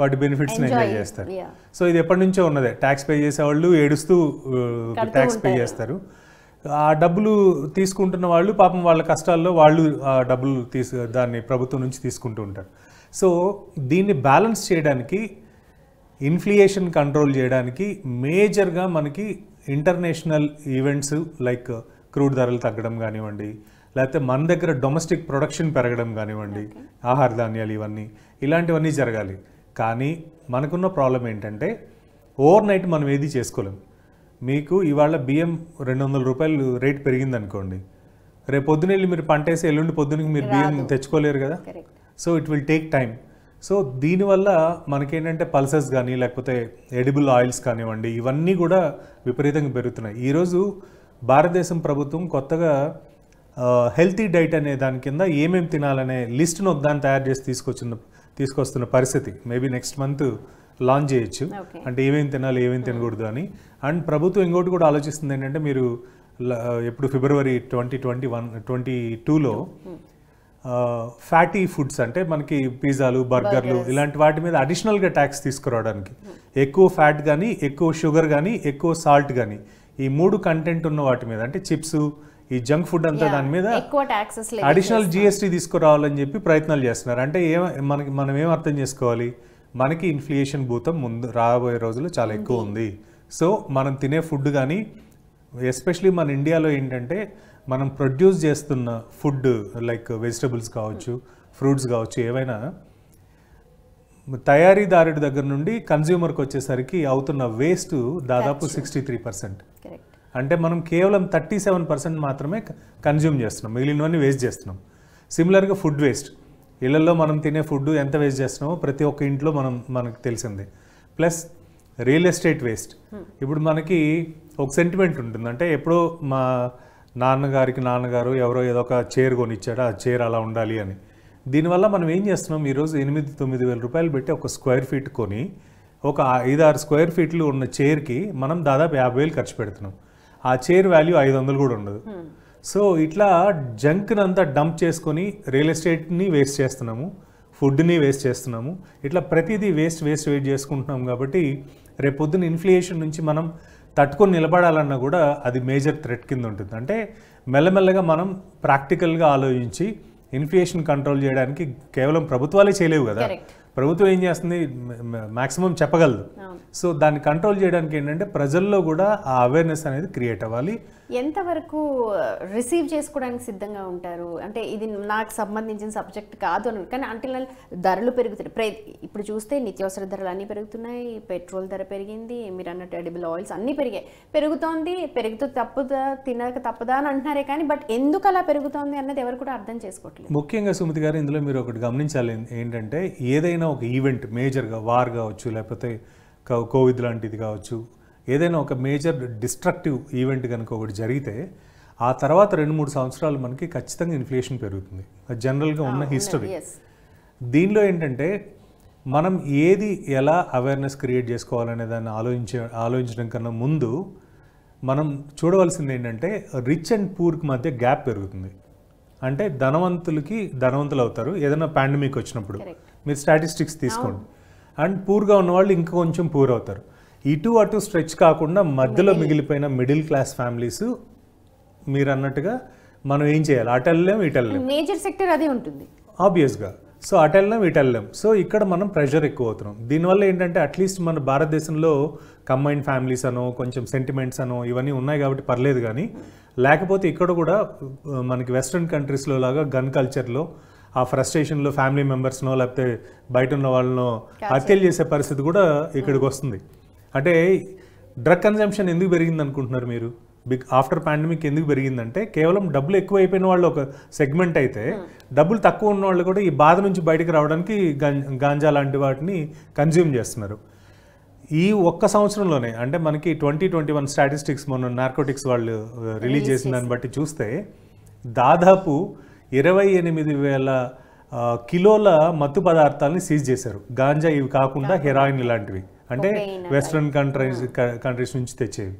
S2: వాటి బెనిఫిట్స్ని ఎంజాయ్ చేస్తారు సో ఇది ఎప్పటి నుంచో ఉన్నదే ట్యాక్స్ పే చేసేవాళ్ళు ఏడుస్తూ uh, ట్యాక్స్ పే చేస్తారు ఆ డబ్బులు తీసుకుంటున్న వాళ్ళు పాపం వాళ్ళ కష్టాల్లో వాళ్ళు ఆ డబ్బులు తీసు దాన్ని ప్రభుత్వం నుంచి తీసుకుంటూ ఉంటారు సో దీన్ని బ్యాలెన్స్ చేయడానికి ఇన్ఫ్లియేషన్ కంట్రోల్ చేయడానికి మేజర్గా మనకి ఇంటర్నేషనల్ ఈవెంట్స్ లైక్ క్రూడ్ ధరలు తగ్గడం కానివ్వండి లేకపోతే మన దగ్గర డొమెస్టిక్ ప్రొడక్షన్ పెరగడం కానివ్వండి ఆహార ధాన్యాలు ఇవన్నీ ఇలాంటివన్నీ జరగాలి కానీ మనకున్న ప్రాబ్లం ఏంటంటే ఓవర్ నైట్ మనం ఏది చేసుకోలేము మీకు ఇవాళ బియ్యం రెండు వందల రూపాయలు రేట్ పెరిగింది అనుకోండి రేపు పొద్దున వెళ్ళి మీరు పంట వేసి ఎల్లుండి పొద్దునకి మీరు బియ్యం తెచ్చుకోలేరు కదా so it will take time so దీనివల్ల మనకేంటంటే పల్సెస్ కానీ లేకపోతే ఎడిబుల్ ఆయిల్స్ కానివ్వండి ఇవన్నీ కూడా విపరీతంగా పెరుగుతున్నాయి ఈరోజు భారతదేశం ప్రభుత్వం కొత్తగా హెల్తీ డైట్ అనే దాని కింద ఏమేమి తినాలనే లిస్ట్ను దాన్ని తయారు చేసి తీసుకొచ్చిన తీసుకొస్తున్న పరిస్థితి మేబీ నెక్స్ట్ మంత్ లాంచ్ చేయొచ్చు అంటే ఏమేమి తినాలి ఏమేమి తినకూడదు అని అండ్ ప్రభుత్వం ఇంకోటి కూడా ఆలోచిస్తుంది ఏంటంటే మీరు ఎప్పుడు February twenty twenty one twenty టూలో ఫ్యాటీ ఫుడ్స్ అంటే మనకి పిజ్జాలు బర్గర్లు ఇలాంటి వాటి మీద అడిషనల్గా ట్యాక్స్ తీసుకురావడానికి ఎక్కువ ఫ్యాట్ కానీ ఎక్కువ షుగర్ కానీ ఎక్కువ సాల్ట్ కానీ ఈ మూడు కంటెంట్ ఉన్న వాటి మీద అంటే చిప్స్ ఈ జంక్ ఫుడ్ అంతా దాని మీద అడిషనల్ జిఎస్టీ తీసుకురావాలని చెప్పి ప్రయత్నాలు చేస్తున్నారు అంటే ఏ మనకి మనం ఏం అర్థం చేసుకోవాలి మనకి ఇన్ఫ్లియేషన్ భూతం ముందు రాబోయే రోజుల్లో చాలా ఎక్కువ ఉంది సో మనం తినే ఫుడ్ కానీ ఎస్పెషలీ మన ఇండియాలో ఏంటంటే మనం ప్రొడ్యూస్ చేస్తున్న ఫుడ్ లైక్ వెజిటబుల్స్ కావచ్చు ఫ్రూట్స్ కావచ్చు ఏవైనా తయారీదారుడి దగ్గర నుండి కన్జ్యూమర్కి వచ్చేసరికి అవుతున్న వేస్ట్ దాదాపు సిక్స్టీ త్రీ పర్సెంట్ అంటే మనం కేవలం థర్టీ సెవెన్ పర్సెంట్ మాత్రమే కన్జ్యూమ్ చేస్తున్నాం మిగిలినవన్నీ వేస్ట్ చేస్తున్నాం సిమిలర్గా ఫుడ్ వేస్ట్ ఇళ్లలో మనం తినే ఫుడ్ ఎంత వేస్ట్ చేస్తున్నామో ప్రతి ఒక్క ఇంట్లో మనం మనకు తెలిసిందే ప్లస్ రియల్ ఎస్టేట్ వేస్ట్ ఇప్పుడు మనకి ఒక సెంటిమెంట్ ఉంటుంది అంటే ఎప్పుడో మా నాన్నగారికి నాన్నగారు ఎవరో ఏదో ఒక చైర్ కొనిచ్చాడు ఆ చైర్ అలా ఉండాలి అని దీనివల్ల మనం ఏం చేస్తున్నాం ఈరోజు ఎనిమిది తొమ్మిది వేల రూపాయలు పెట్టి ఒక స్క్వేర్ ఫీట్ కొని ఒక ఐదు ఆరు స్క్వేర్ ఫీట్లు ఉన్న చైర్కి మనం దాదాపు యాభై వేలు ఖర్చు పెడుతున్నాం ఆ చైర్ వాల్యూ ఐదు వందలు కూడా ఉండదు hmm. సో ఇట్లా జంక్ని అంతా డంప్ చేసుకొని రియల్ ఎస్టేట్ని వేస్ట్ చేస్తున్నాము ఫుడ్ని వేస్ట్ చేస్తున్నాము ఇట్లా ప్రతిదీ వేస్ట్ వేస్ట్ వేస్ట్ చేసుకుంటున్నాం కాబట్టి రేపొద్దున ఇన్ఫ్లేషన్ నుంచి మనం తట్టుకొని నిలబడాలన్నా కూడా అది మేజర్ థ్రెట్ కింద ఉంటుంది అంటే మెల్లమెల్లగా మనం ప్రాక్టికల్గా ఆలోచించి ఇన్ఫ్లేషన్ కంట్రోల్ చేయడానికి కేవలం ప్రభుత్వాలే చేయలేవు కదా ప్రభుత్వం ఏం చేస్తుంది మ్యాక్సిమం చెప్పగలదు సో దాన్ని కంట్రోల్ చేయడానికి ఏంటంటే ప్రజల్లో కూడా ఆ అవేర్నెస్ అనేది క్రియేట్ అవ్వాలి
S1: ఎంతవరకు రిసీవ్ uh, చేసుకోవడానికి సిద్ధంగా ఉంటారు అంటే ఇది నాకు సంబంధించిన సబ్జెక్ట్ కాదు అని కానీ అంటే ధరలు పెరుగుతాయి ప్రై ఇప్పుడు చూస్తే నిత్యావసర ధరలు అన్నీ పెరుగుతున్నాయి పెట్రోల్ ధర పెరిగింది మీరు అన్నట్టు ఎడిబుల్ ఆయిల్స్ అన్నీ పెరిగాయి పెరుగుతోంది పెరుగుతూ తప్పుదా తినక తప్పదా అని అంటున్నారే కానీ బట్ ఎందుకు అలా పెరుగుతోంది అన్నది ఎవరు కూడా అర్థం చేసుకోవట్లేదు
S2: ముఖ్యంగా సుమతి గారు ఇందులో మీరు ఒకటి గమనించాలి ఏంటంటే ఏదైనా ఒక ఈవెంట్ మేజర్గా వార్ కావచ్చు లేకపోతే కోవిడ్ లాంటిది కావచ్చు ఏదైనా ఒక మేజర్ డిస్ట్రక్టివ్ ఈవెంట్ కనుక ఒకటి జరిగితే ఆ తర్వాత రెండు మూడు సంవత్సరాలు మనకి ఖచ్చితంగా ఇన్ఫ్లేషన్ పెరుగుతుంది అది జనరల్గా ఉన్న హిస్టరీ దీనిలో ఏంటంటే మనం ఏది ఎలా అవేర్నెస్ క్రియేట్ చేసుకోవాలనే దాన్ని ఆలోచించే ఆలోచించడం కన్నా ముందు మనం చూడవలసింది ఏంటంటే రిచ్ అండ్ పూర్కి మధ్య గ్యాప్ పెరుగుతుంది అంటే ధనవంతులకి ధనవంతులు అవుతారు ఏదైనా పాండమిక్ వచ్చినప్పుడు మీరు స్టాటిస్టిక్స్ తీసుకోండి అండ్ పూర్గా ఉన్నవాళ్ళు ఇంకా కొంచెం పూర్ అవుతారు ఇటు అటు స్ట్రెచ్ కాకుండా మధ్యలో మిగిలిపోయిన మిడిల్ క్లాస్ ఫ్యామిలీస్ మీరు అన్నట్టుగా మనం ఏం చేయాలి అటు వెళ్ళలేం ఇటు
S1: మేజర్ సెక్టర్ అదే ఉంటుంది
S2: ఆబ్వియస్గా సో అటు వెళ్ళలేం ఇటు వెళ్ళలేం సో ఇక్కడ మనం ప్రెషర్ ఎక్కువ అవుతున్నాం దీనివల్ల ఏంటంటే అట్లీస్ట్ మన భారతదేశంలో కంబైన్డ్ ఫ్యామిలీస్ అనో కొంచెం సెంటిమెంట్స్ అనో ఇవన్నీ ఉన్నాయి కాబట్టి పర్లేదు కానీ లేకపోతే ఇక్కడ కూడా మనకి వెస్ట్రన్ కంట్రీస్లో లాగా గన్ కల్చర్లో ఆ ఫ్రస్ట్రేషన్లో ఫ్యామిలీ మెంబర్స్నో లేకపోతే బయట ఉన్న వాళ్ళనో హత్యలు చేసే పరిస్థితి కూడా ఇక్కడికి hmm. వస్తుంది అంటే డ్రగ్ కన్జంప్షన్ ఎందుకు పెరిగింది అనుకుంటున్నారు మీరు బిగ్ ఆఫ్టర్ పాండమిక్ ఎందుకు పెరిగిందంటే కేవలం డబ్బులు ఎక్కువ అయిపోయిన వాళ్ళు ఒక సెగ్మెంట్ అయితే డబ్బులు తక్కువ ఉన్న వాళ్ళు కూడా ఈ బాధ నుంచి బయటకు రావడానికి గాంజా లాంటి వాటిని కన్జ్యూమ్ చేస్తున్నారు ఈ ఒక్క సంవత్సరంలోనే అంటే మనకి ట్వంటీ ట్వంటీ వన్ స్టాటిస్టిక్స్ మొన్న నార్కోటిక్స్ వాళ్ళు రిలీజ్ చేసిన దాన్ని బట్టి చూస్తే దాదాపు ఇరవై ఎనిమిది వేల కిలోల మత్తు పదార్థాలని సీజ్ చేశారు గాంజా ఇవి కాకుండా హెరాయిన్ ఇలాంటివి అంటే వెస్ట్రన్ కంట్రీస్ కంట్రీస్ నుంచి తెచ్చేవి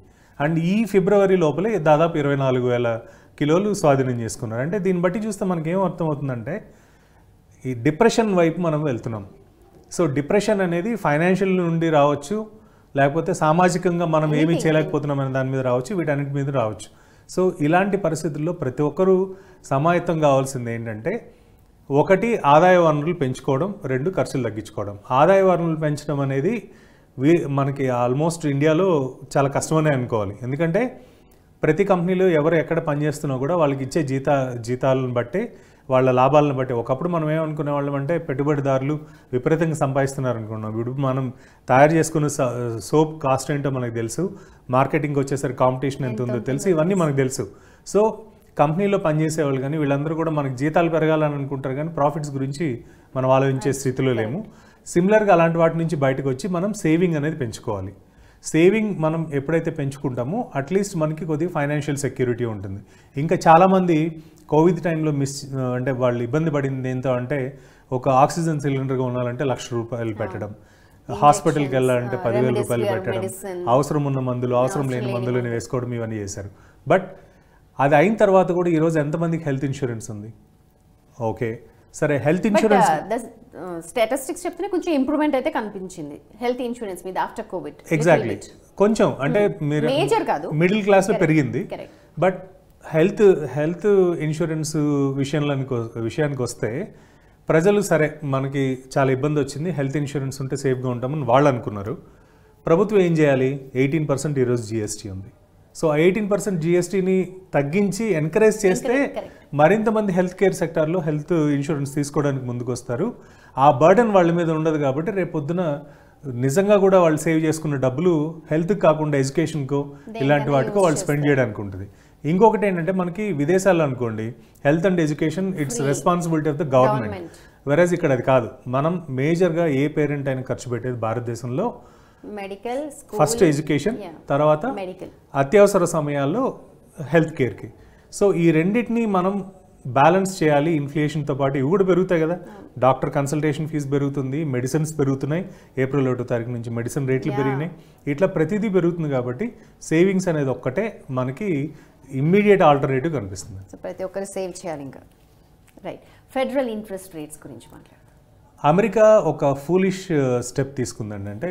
S2: అండ్ ఈ ఫిబ్రవరి లోపలే దాదాపు ఇరవై నాలుగు వేల కిలోలు స్వాధీనం చేసుకున్నారు అంటే దీన్ని బట్టి చూస్తే మనకి మనకేం అర్థమవుతుందంటే ఈ డిప్రెషన్ వైపు మనం వెళ్తున్నాం సో డిప్రెషన్ అనేది ఫైనాన్షియల్ నుండి రావచ్చు లేకపోతే సామాజికంగా మనం ఏమి చేయలేకపోతున్నాం అనే దాని మీద రావచ్చు వీటన్నిటి మీద రావచ్చు సో ఇలాంటి పరిస్థితుల్లో ప్రతి ఒక్కరూ సమాయత్తం కావాల్సింది ఏంటంటే ఒకటి ఆదాయ వనరులు పెంచుకోవడం రెండు ఖర్చులు తగ్గించుకోవడం ఆదాయ వనరులు పెంచడం అనేది వీ మనకి ఆల్మోస్ట్ ఇండియాలో చాలా కష్టమనే అనుకోవాలి ఎందుకంటే ప్రతి కంపెనీలో ఎవరు ఎక్కడ పనిచేస్తున్నా కూడా వాళ్ళకి ఇచ్చే జీతా జీతాలను బట్టి వాళ్ళ లాభాలను బట్టి ఒకప్పుడు మనం ఏమనుకునే వాళ్ళం అంటే పెట్టుబడిదారులు విపరీతంగా సంపాదిస్తున్నారు అనుకున్నాం ఇప్పుడు మనం తయారు చేసుకున్న సోప్ కాస్ట్ ఏంటో మనకు తెలుసు మార్కెటింగ్కి వచ్చేసరికి కాంపిటీషన్ ఎంత ఉందో తెలుసు ఇవన్నీ మనకు తెలుసు సో కంపెనీలో వాళ్ళు కానీ వీళ్ళందరూ కూడా మనకు జీతాలు పెరగాలని అనుకుంటారు కానీ ప్రాఫిట్స్ గురించి మనం ఆలోచించే స్థితిలో లేము సిమిలర్గా అలాంటి వాటి నుంచి బయటకు వచ్చి మనం సేవింగ్ అనేది పెంచుకోవాలి సేవింగ్ మనం ఎప్పుడైతే పెంచుకుంటామో అట్లీస్ట్ మనకి కొద్దిగా ఫైనాన్షియల్ సెక్యూరిటీ ఉంటుంది ఇంకా చాలామంది కోవిడ్ టైంలో మిస్ అంటే వాళ్ళు ఇబ్బంది పడింది ఏంటో అంటే ఒక ఆక్సిజన్ సిలిండర్గా ఉండాలంటే లక్ష రూపాయలు పెట్టడం హాస్పిటల్కి వెళ్ళాలంటే పదివేల రూపాయలు పెట్టడం అవసరం ఉన్న మందులు అవసరం లేని మందులను వేసుకోవడం ఇవన్నీ చేశారు బట్ అది అయిన తర్వాత కూడా ఈరోజు ఎంతమందికి హెల్త్ ఇన్సూరెన్స్ ఉంది ఓకే సరే హెల్త్ ఇన్సూరెన్స్
S1: స్టాటిస్టిక్స్ చెప్తేనే కొంచెం ఇంప్రూవ్మెంట్ అయితే కనిపించింది హెల్త్ ఇన్సూరెన్స్ మీద ఆఫ్టర్ కోవిడ్ ఎగ్జాక్ట్లీ
S2: కొంచెం అంటే hmm. మీరు మేజర్ కాదు మిడిల్ క్లాస్ లో పెరిగింది బట్ హెల్త్ హెల్త్ ఇన్సూరెన్స్ విషయంలో విషయానికి వస్తే ప్రజలు సరే మనకి చాలా ఇబ్బంది వచ్చింది హెల్త్ ఇన్సూరెన్స్ ఉంటే సేఫ్గా ఉంటామని వాళ్ళు అనుకున్నారు ప్రభుత్వం ఏం చేయాలి ఎయిటీన్ పర్సెంట్ ఈరోజు జిఎస్టీ ఉంది సో ఎయిటీన్ పర్సెంట్ జిఎస్టీని తగ్గించి ఎంకరేజ్ చేస్తే మరింత మంది హెల్త్ కేర్ సెక్టార్లో హెల్త్ ఇన్సూరెన్స్ తీసుకోవడానికి ముందుకు వస్తారు ఆ బర్డన్ వాళ్ళ మీద ఉండదు కాబట్టి రేపు పొద్దున నిజంగా కూడా వాళ్ళు సేవ్ చేసుకున్న డబ్బులు హెల్త్ కాకుండా ఎడ్యుకేషన్కో ఇలాంటి వాటికో వాళ్ళు స్పెండ్ చేయడానికి ఉంటుంది ఇంకొకటి ఏంటంటే మనకి విదేశాల్లో అనుకోండి health and education it's responsibility of the government whereas ఇక్కడ అది కాదు మనం మేజర్గా ఏ పేరెంట్ అయినా ఖర్చు పెట్టేది భారతదేశంలో
S1: మెడికల్ ఫస్ట్ ఎడ్యుకేషన్ తర్వాత మెడికల్
S2: అత్యవసర సమయాల్లో హెల్త్ కేర్కి సో ఈ రెండింటిని మనం బ్యాలెన్స్ చేయాలి ఇన్ఫ్లేషన్తో పాటు ఇవి కూడా పెరుగుతాయి కదా డాక్టర్ కన్సల్టేషన్ ఫీజు పెరుగుతుంది మెడిసిన్స్ పెరుగుతున్నాయి ఏప్రిల్ ఒకటో తారీఖు నుంచి మెడిసిన్ రేట్లు పెరిగినాయి ఇట్లా ప్రతిదీ పెరుగుతుంది కాబట్టి సేవింగ్స్ అనేది ఒక్కటే మనకి ఇమ్మీడియట్ ఆల్టర్నేటివ్ కనిపిస్తుంది
S1: ప్రతి ఒక్కరు సేవ్ చేయాలి ఇంకా రైట్ ఫెడరల్ ఇంట్రెస్ట్ రేట్స్ గురించి మాట్లాడారు
S2: అమెరికా ఒక ఫూలిష్ స్టెప్ uh, తీసుకుందండి అంటే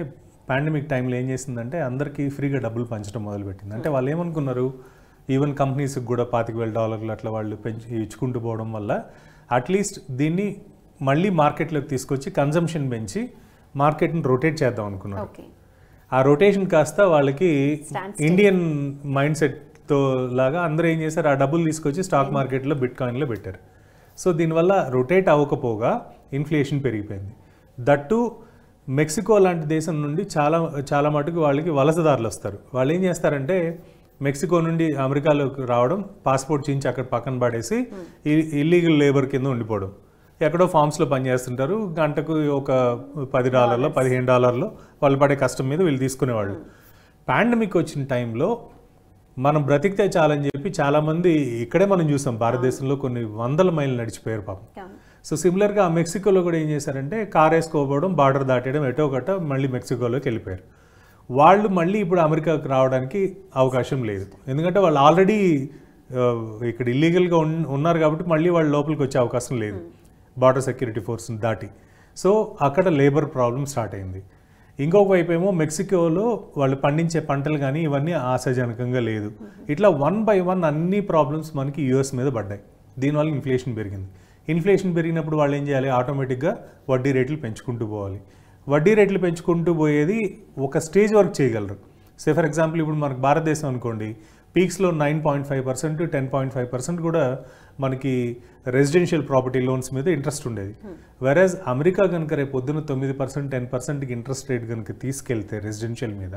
S2: పాండమిక్ టైంలో ఏం చేసిందంటే అందరికీ ఫ్రీగా డబ్బులు పంచడం మొదలుపెట్టింది అంటే వాళ్ళు ఏమనుకున్నారు ఈవెన్ కంపెనీస్కి కూడా పాతిక వేల డాలర్లు అట్లా వాళ్ళు పెంచి ఇచ్చుకుంటూ పోవడం వల్ల అట్లీస్ట్ దీన్ని మళ్ళీ మార్కెట్లోకి తీసుకొచ్చి కన్జంప్షన్ పెంచి మార్కెట్ని రొటేట్ చేద్దాం అనుకున్నారు ఆ రొటేషన్ కాస్త వాళ్ళకి ఇండియన్ మైండ్ సెట్తో లాగా అందరూ ఏం చేశారు ఆ డబ్బులు తీసుకొచ్చి స్టాక్ మార్కెట్లో బిట్ కాయిన్లో పెట్టారు సో దీనివల్ల రొటేట్ అవ్వకపోగా ఇన్ఫ్లేషన్ పెరిగిపోయింది దట్టు మెక్సికో లాంటి దేశం నుండి చాలా చాలా మటుకు వాళ్ళకి వలసదారులు వస్తారు వాళ్ళు ఏం చేస్తారంటే మెక్సికో నుండి అమెరికాలోకి రావడం పాస్పోర్ట్ చేయించి అక్కడ పక్కన పడేసి hmm. ఇల్లీగల్ లేబర్ కింద ఉండిపోవడం ఎక్కడో ఫామ్స్లో పనిచేస్తుంటారు గంటకు ఒక పది డాలర్లో పదిహేను డాలర్లో వాళ్ళు పడే కష్టం మీద వీళ్ళు తీసుకునేవాళ్ళు పాండమిక్ hmm. వచ్చిన టైంలో మనం బ్రతికితే చాలని చెప్పి చాలామంది ఇక్కడే మనం చూసాం hmm. భారతదేశంలో కొన్ని వందల మైళ్ళు నడిచిపోయారు పాపం సో సిమిలర్గా మెక్సికోలో కూడా ఏం చేశారంటే కార్ వేసుకోపోవడం బార్డర్ దాటేయడం ఎటో గట మళ్ళీ మెక్సికోలోకి వెళ్ళిపోయారు వాళ్ళు మళ్ళీ ఇప్పుడు అమెరికాకు రావడానికి అవకాశం లేదు ఎందుకంటే వాళ్ళు ఆల్రెడీ ఇక్కడ ఇల్లీగల్గా ఉన్నారు కాబట్టి మళ్ళీ వాళ్ళు లోపలికి వచ్చే అవకాశం లేదు బార్డర్ సెక్యూరిటీ ఫోర్స్ని దాటి సో అక్కడ లేబర్ ప్రాబ్లం స్టార్ట్ అయింది ఇంకొక వైపు ఏమో మెక్సికోలో వాళ్ళు పండించే పంటలు కానీ ఇవన్నీ ఆశాజనకంగా లేదు hmm. ఇట్లా వన్ బై వన్ అన్ని ప్రాబ్లమ్స్ మనకి యూఎస్ మీద పడ్డాయి దీనివల్ల ఇన్ఫ్లేషన్ పెరిగింది ఇన్ఫ్లేషన్ పెరిగినప్పుడు వాళ్ళు ఏం చేయాలి ఆటోమేటిక్గా వడ్డీ రేట్లు పెంచుకుంటూ పోవాలి వడ్డీ రేట్లు పెంచుకుంటూ పోయేది ఒక స్టేజ్ వరకు చేయగలరు సే ఫర్ ఎగ్జాంపుల్ ఇప్పుడు మనకు భారతదేశం అనుకోండి పీక్స్లో nine point five percent ten point five percent కూడా మనకి రెసిడెన్షియల్ ప్రాపర్టీ లోన్స్ మీద ఇంట్రెస్ట్ ఉండేది వెరాజ్ hmm. అమెరికా కనుక రేపు పొద్దున తొమ్మిది పర్సెంట్ టెన్ పర్సెంట్కి ఇంట్రెస్ట్ రేట్ కనుక తీసుకెళ్తే రెసిడెన్షియల్ మీద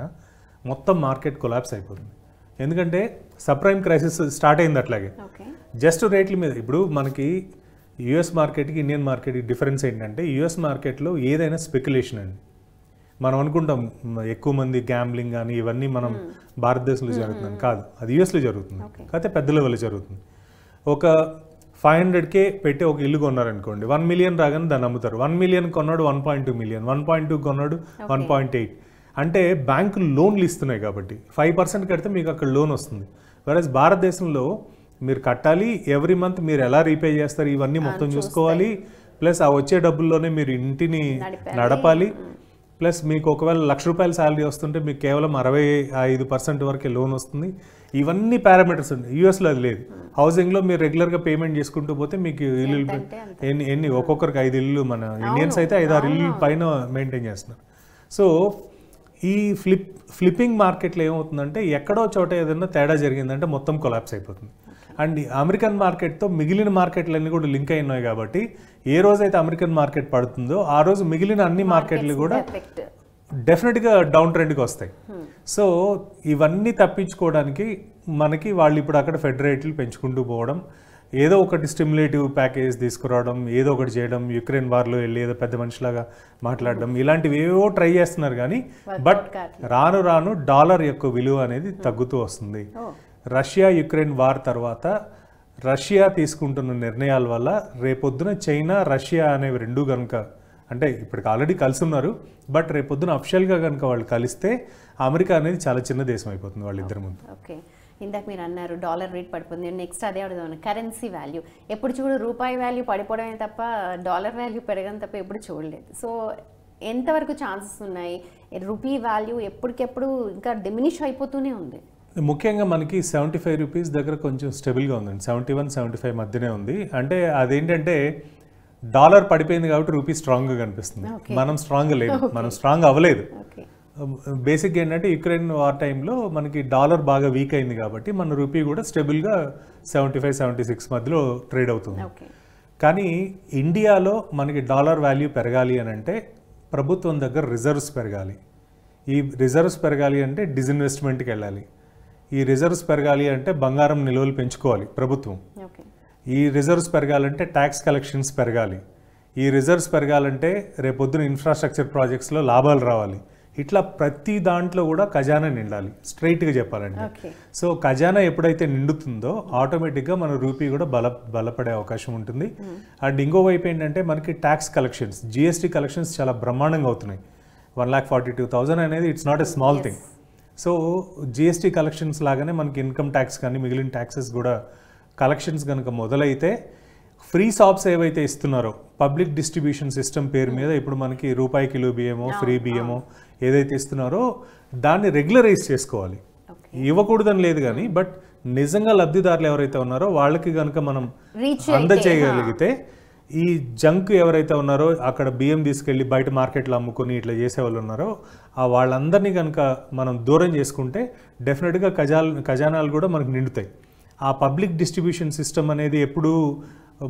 S2: మొత్తం మార్కెట్ కొలాప్స్ అయిపోతుంది ఎందుకంటే సప్రైమ్ క్రైసిస్ స్టార్ట్ అయింది అట్లాగే జస్ట్ రేట్ల మీద ఇప్పుడు మనకి యుఎస్ మార్కెట్కి ఇండియన్ మార్కెట్కి డిఫరెన్స్ ఏంటంటే యుఎస్ మార్కెట్లో ఏదైనా స్పెక్యులేషన్ అండి మనం అనుకుంటాం ఎక్కువ మంది గ్యాంబ్లింగ్ కానీ ఇవన్నీ మనం భారతదేశంలో జరుగుతుంది కాదు అది యుఎస్లో జరుగుతుంది కాకపోతే పెద్ద లెవెల్లో జరుగుతుంది ఒక ఫైవ్ హండ్రెడ్కే పెట్టి ఒక ఇల్లు కొన్నారనుకోండి వన్ మిలియన్ రాగానే దాన్ని అమ్ముతారు వన్ మిలియన్ కొన్నాడు one point two million one point two కొన్నాడు వన్ పాయింట్ ఎయిట్ అంటే బ్యాంకులు లోన్లు ఇస్తున్నాయి కాబట్టి ఫైవ్ పర్సెంట్ కడితే మీకు అక్కడ లోన్ వస్తుంది వరస్ భారతదేశంలో మీరు కట్టాలి ఎవ్రీ మంత్ మీరు ఎలా రీపే చేస్తారు ఇవన్నీ మొత్తం చూసుకోవాలి ప్లస్ ఆ వచ్చే డబ్బుల్లోనే మీరు ఇంటిని నడపాలి ప్లస్ మీకు ఒకవేళ లక్ష రూపాయల శాలరీ వస్తుంటే మీకు కేవలం అరవై ఐదు పర్సెంట్ వరకే లోన్ వస్తుంది ఇవన్నీ పారామీటర్స్ ఉంటాయి యూఎస్లో అది లేదు హౌసింగ్లో మీరు రెగ్యులర్గా పేమెంట్ చేసుకుంటూ పోతే మీకు ఇల్లు ఎన్ని ఎన్ని ఒక్కొక్కరికి ఐదు ఇల్లు మన ఇండియన్స్ అయితే ఐదు ఆరు ఇల్లు పైన మెయింటైన్ చేస్తున్నారు సో ఈ ఫ్లిప్ ఫ్లిప్పింగ్ మార్కెట్లో ఏమవుతుందంటే ఎక్కడో చోట ఏదైనా తేడా జరిగిందంటే మొత్తం కొలాప్స్ అయిపోతుంది అండ్ అమెరికన్ మార్కెట్తో మిగిలిన మార్కెట్లన్నీ కూడా లింక్ అయినాయి కాబట్టి ఏ రోజైతే అమెరికన్ మార్కెట్ పడుతుందో ఆ రోజు మిగిలిన అన్ని మార్కెట్లు కూడా డెఫినెట్గా డౌన్ ట్రెండ్కి వస్తాయి hmm. సో ఇవన్నీ తప్పించుకోవడానికి మనకి వాళ్ళు ఇప్పుడు అక్కడ ఫెడరేట్లు పెంచుకుంటూ పోవడం ఏదో ఒకటి స్టిమ్యులేటివ్ ప్యాకేజ్ తీసుకురావడం ఏదో ఒకటి చేయడం యుక్రెయిన్ వార్లో వెళ్ళి ఏదో పెద్ద మనిషిలాగా మాట్లాడడం ఇలాంటివి ఏవో ట్రై చేస్తున్నారు కానీ బట్ రాను రాను డాలర్ యొక్క విలువ అనేది తగ్గుతూ వస్తుంది oh. రష్యా యుక్రెయిన్ వార్ తర్వాత రష్యా తీసుకుంటున్న నిర్ణయాల వల్ల రేపొద్దున చైనా రష్యా అనేవి రెండు కనుక అంటే ఇప్పటికి ఆల్రెడీ కలిసి ఉన్నారు బట్ రేపొద్దున అఫిషియల్గా కనుక వాళ్ళు కలిస్తే అమెరికా అనేది చాలా చిన్న దేశం అయిపోతుంది వాళ్ళిద్దరి ముందు
S1: ఓకే ఇందాక మీరు అన్నారు డాలర్ రేట్ పడిపోతుంది నెక్స్ట్ అదే అడుగుదాం కరెన్సీ వాల్యూ ఎప్పుడు చూడు రూపాయి వాల్యూ పడిపోవడమే తప్ప డాలర్ వాల్యూ పెరగడం తప్ప ఎప్పుడు చూడలేదు సో ఎంతవరకు ఛాన్సెస్ ఉన్నాయి రూపీ వాల్యూ ఎప్పటికెప్పుడు ఇంకా డిమినిష్ అయిపోతూనే ఉంది
S2: ముఖ్యంగా మనకి సెవెంటీ ఫైవ్ రూపీస్ దగ్గర కొంచెం స్టెబుల్గా ఉందండి సెవెంటీ వన్ సెవెంటీ ఫైవ్ మధ్యనే ఉంది అంటే అదేంటంటే డాలర్ పడిపోయింది కాబట్టి రూపీ స్ట్రాంగ్గా కనిపిస్తుంది మనం స్ట్రాంగ్ లేదు మనం స్ట్రాంగ్ అవ్వలేదు బేసిక్గా ఏంటంటే యుక్రెయిన్ వార్ టైంలో మనకి డాలర్ బాగా వీక్ అయింది కాబట్టి మన రూపీ కూడా స్టెబుల్గా సెవెంటీ ఫైవ్ సెవెంటీ సిక్స్ మధ్యలో ట్రేడ్ అవుతుంది కానీ ఇండియాలో మనకి డాలర్ వాల్యూ పెరగాలి అని అంటే ప్రభుత్వం దగ్గర రిజర్వ్స్ పెరగాలి ఈ రిజర్వ్స్ పెరగాలి అంటే డిజిన్వెస్ట్మెంట్కి వెళ్ళాలి ఈ రిజర్వ్స్ పెరగాలి అంటే బంగారం నిల్వలు పెంచుకోవాలి ప్రభుత్వం ఈ రిజర్వ్స్ పెరగాలంటే ట్యాక్స్ కలెక్షన్స్ పెరగాలి ఈ రిజర్వ్స్ పెరగాలంటే రేపొద్దున ఇన్ఫ్రాస్ట్రక్చర్ ప్రాజెక్ట్స్లో లాభాలు రావాలి ఇట్లా ప్రతి దాంట్లో కూడా ఖజానా నిండాలి స్ట్రైట్గా చెప్పాలండి సో ఖజానా ఎప్పుడైతే నిండుతుందో ఆటోమేటిక్గా మన రూపీ కూడా బల బలపడే అవకాశం ఉంటుంది అండ్ ఇంకోవైపు ఏంటంటే మనకి ట్యాక్స్ కలెక్షన్స్ జిఎస్టీ కలెక్షన్స్ చాలా బ్రహ్మాండంగా అవుతున్నాయి one lakh forty two thousand అనేది it's not a small thing so GST collections లాగానే మనకి ఇన్కమ్ ట్యాక్స్ కానీ మిగిలిన ట్యాక్సెస్ కూడా కలెక్షన్స్ కనుక మొదలైతే ఫ్రీ షాప్స్ ఏవైతే ఇస్తున్నారో పబ్లిక్ డిస్ట్రిబ్యూషన్ సిస్టమ్ పేరు మీద ఇప్పుడు మనకి రూపాయి కిలో బియ్యమో ఫ్రీ బియ్యమో ఏదైతే ఇస్తున్నారో దాన్ని రెగ్యులరైజ్ చేసుకోవాలి ఇవ్వకూడదని లేదు కానీ బట్ hmm. నిజంగా లబ్ధిదారులు ఎవరైతే ఉన్నారో వాళ్ళకి కనుక మనం
S1: అందచేయగలిగితే
S2: ఈ జంక్ ఎవరైతే ఉన్నారో అక్కడ బియ్యం తీసుకెళ్ళి బయట మార్కెట్లో అమ్ముకొని ఇట్లా చేసేవాళ్ళు ఉన్నారో ఆ వాళ్ళందరినీ కనుక మనం దూరం చేసుకుంటే డెఫినెట్గా ఖజాల్ ఖజానాలు కూడా మనకు నిండుతాయి ఆ పబ్లిక్ డిస్ట్రిబ్యూషన్ సిస్టమ్ అనేది ఎప్పుడూ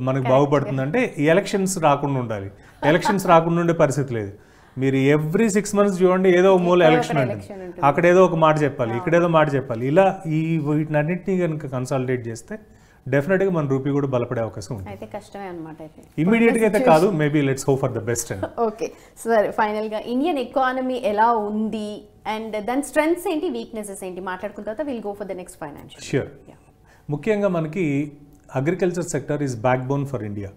S2: మనకు బాగుపడుతుందంటే ఎలక్షన్స్ రాకుండా ఉండాలి ఎలక్షన్స్ రాకుండా ఉండే పరిస్థితి లేదు మీరు ఎవ్రీ సిక్స్ మంత్స్ చూడండి ఏదో మూల ఎలక్షన్ అంటే అక్కడ ఏదో ఒక మాట చెప్పాలి ఇక్కడ ఏదో మాట చెప్పాలి ఇలా ఈ వీటినన్నింటినీ కనుక కన్సాలిడేట్ చేస్తే డెఫినెట్గా మన రూపీ కూడా బలపడే అవకాశం ఉంది
S1: అయితే కష్టమే అనమాట ఇమీడియట్ గా అయితే కాదు
S2: maybe let's hope for the best
S1: okay sir ఫైనల్గా ఇండియన్ ఎకానమీ ఎలా ఉంది అండ్ దాని స్ట్రెంగ్స్ ఏంటి వీక్నెసెస్ ఏంటి మాట్లాడుకున్న తర్వాత will go for the next financial
S2: sure ముఖ్యంగా మనకి agriculture sector is backbone for India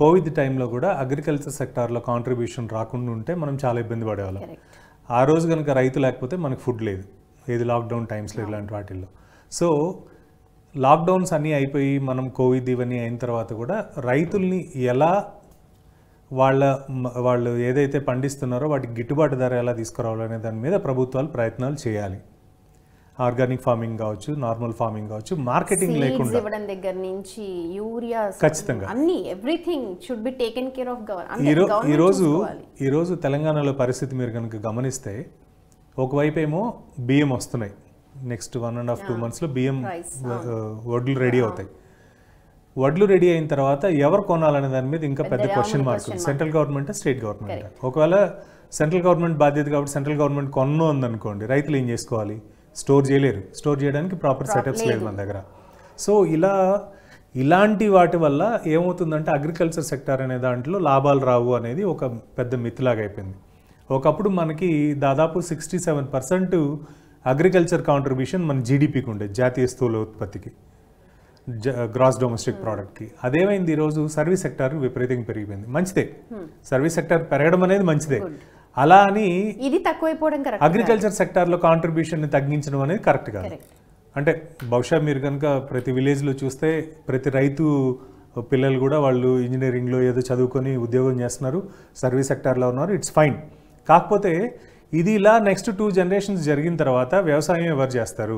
S2: covid టైంలో కూడా అగ్రికల్చర్ సెక్టార్లో కాంట్రిబ్యూషన్ రాకుండా ఉంటే మనం చాలా ఇబ్బంది పడేవాళ్ళం ఆ రోజు కనుక రైతు లేకపోతే మనకు ఫుడ్ లేదు ఏది లాక్డౌన్ టైమ్స్లో ఇలాంటి వాటిల్లో సో లాక్డౌన్స్ అన్నీ అయిపోయి మనం కోవిడ్ ఇవన్నీ అయిన తర్వాత కూడా రైతుల్ని ఎలా వాళ్ళ వాళ్ళు ఏదైతే పండిస్తున్నారో వాటికి గిట్టుబాటు ధర ఎలా తీసుకురావాలనే దాని మీద ప్రభుత్వాలు ప్రయత్నాలు చేయాలి ఆర్గానిక్ ఫార్మింగ్ కావచ్చు నార్మల్ ఫార్మింగ్ కావచ్చు మార్కెటింగ్ లేకుండా ఇవ్వడం
S1: దగ్గర నుంచి యూరియా ఖచ్చితంగా అన్ని everything should be taken care of government ఈరోజు
S2: ఈరోజు తెలంగాణలో పరిస్థితి మీరు కనుక గమనిస్తే ఒకవైపు ఏమో బియ్యం వస్తున్నాయి next one and half two మంత్స్లో బియ్యం వడ్లు రెడీ అవుతాయి వడ్లు రెడీ అయిన తర్వాత ఎవరు కొనాలనే దాని మీద ఇంకా పెద్ద question mark central government state government ఒకవేళ సెంట్రల్ గవర్నమెంట్ బాధ్యత కాబట్టి సెంట్రల్ గవర్నమెంట్ కొన్ను ఉందనుకోండి రైతులు ఏం చేసుకోవాలి స్టోర్ చేయలేరు స్టోర్ చేయడానికి ప్రాపర్ సెటప్స్ లేదు మన దగ్గర సో ఇలా ఇలాంటి వాటి వల్ల ఏమవుతుందంటే అగ్రికల్చర్ సెక్టార్ అనే దాంట్లో లాభాలు రావు అనేది ఒక పెద్ద మితిలాగా అయిపోయింది ఒకప్పుడు మనకి దాదాపు sixty seven percent agriculture contribution మన జీడిపికి ఉండే జాతీయ స్థూల ఉత్పత్తికి గ్రాస్ డొమెస్టిక్ ప్రోడక్ట్కి అదేమైంది ఈరోజు సర్వీస్ సెక్టర్ విపరీతంగా పెరిగిపోయింది మంచిదే సర్వీస్ hmm. సెక్టర్ పెరగడం అనేది మంచిదే అలా అని
S1: ఇది తక్కువైపోవడం అగ్రికల్చర్
S2: సెక్టార్లో కాంట్రిబ్యూషన్ని తగ్గించడం అనేది కరెక్ట్ కాదు అంటే బహుశా మీరు కనుక ప్రతి విలేజ్లో చూస్తే ప్రతి రైతు పిల్లలు కూడా వాళ్ళు ఇంజనీరింగ్లో ఏదో చదువుకొని ఉద్యోగం చేస్తున్నారు సర్వీస్ సెక్టార్లో ఉన్నారు ఇట్స్ ఫైన్ కాకపోతే ఇది ఇలా నెక్స్ట్ టూ జనరేషన్స్ జరిగిన తర్వాత వ్యవసాయం ఎవరు చేస్తారు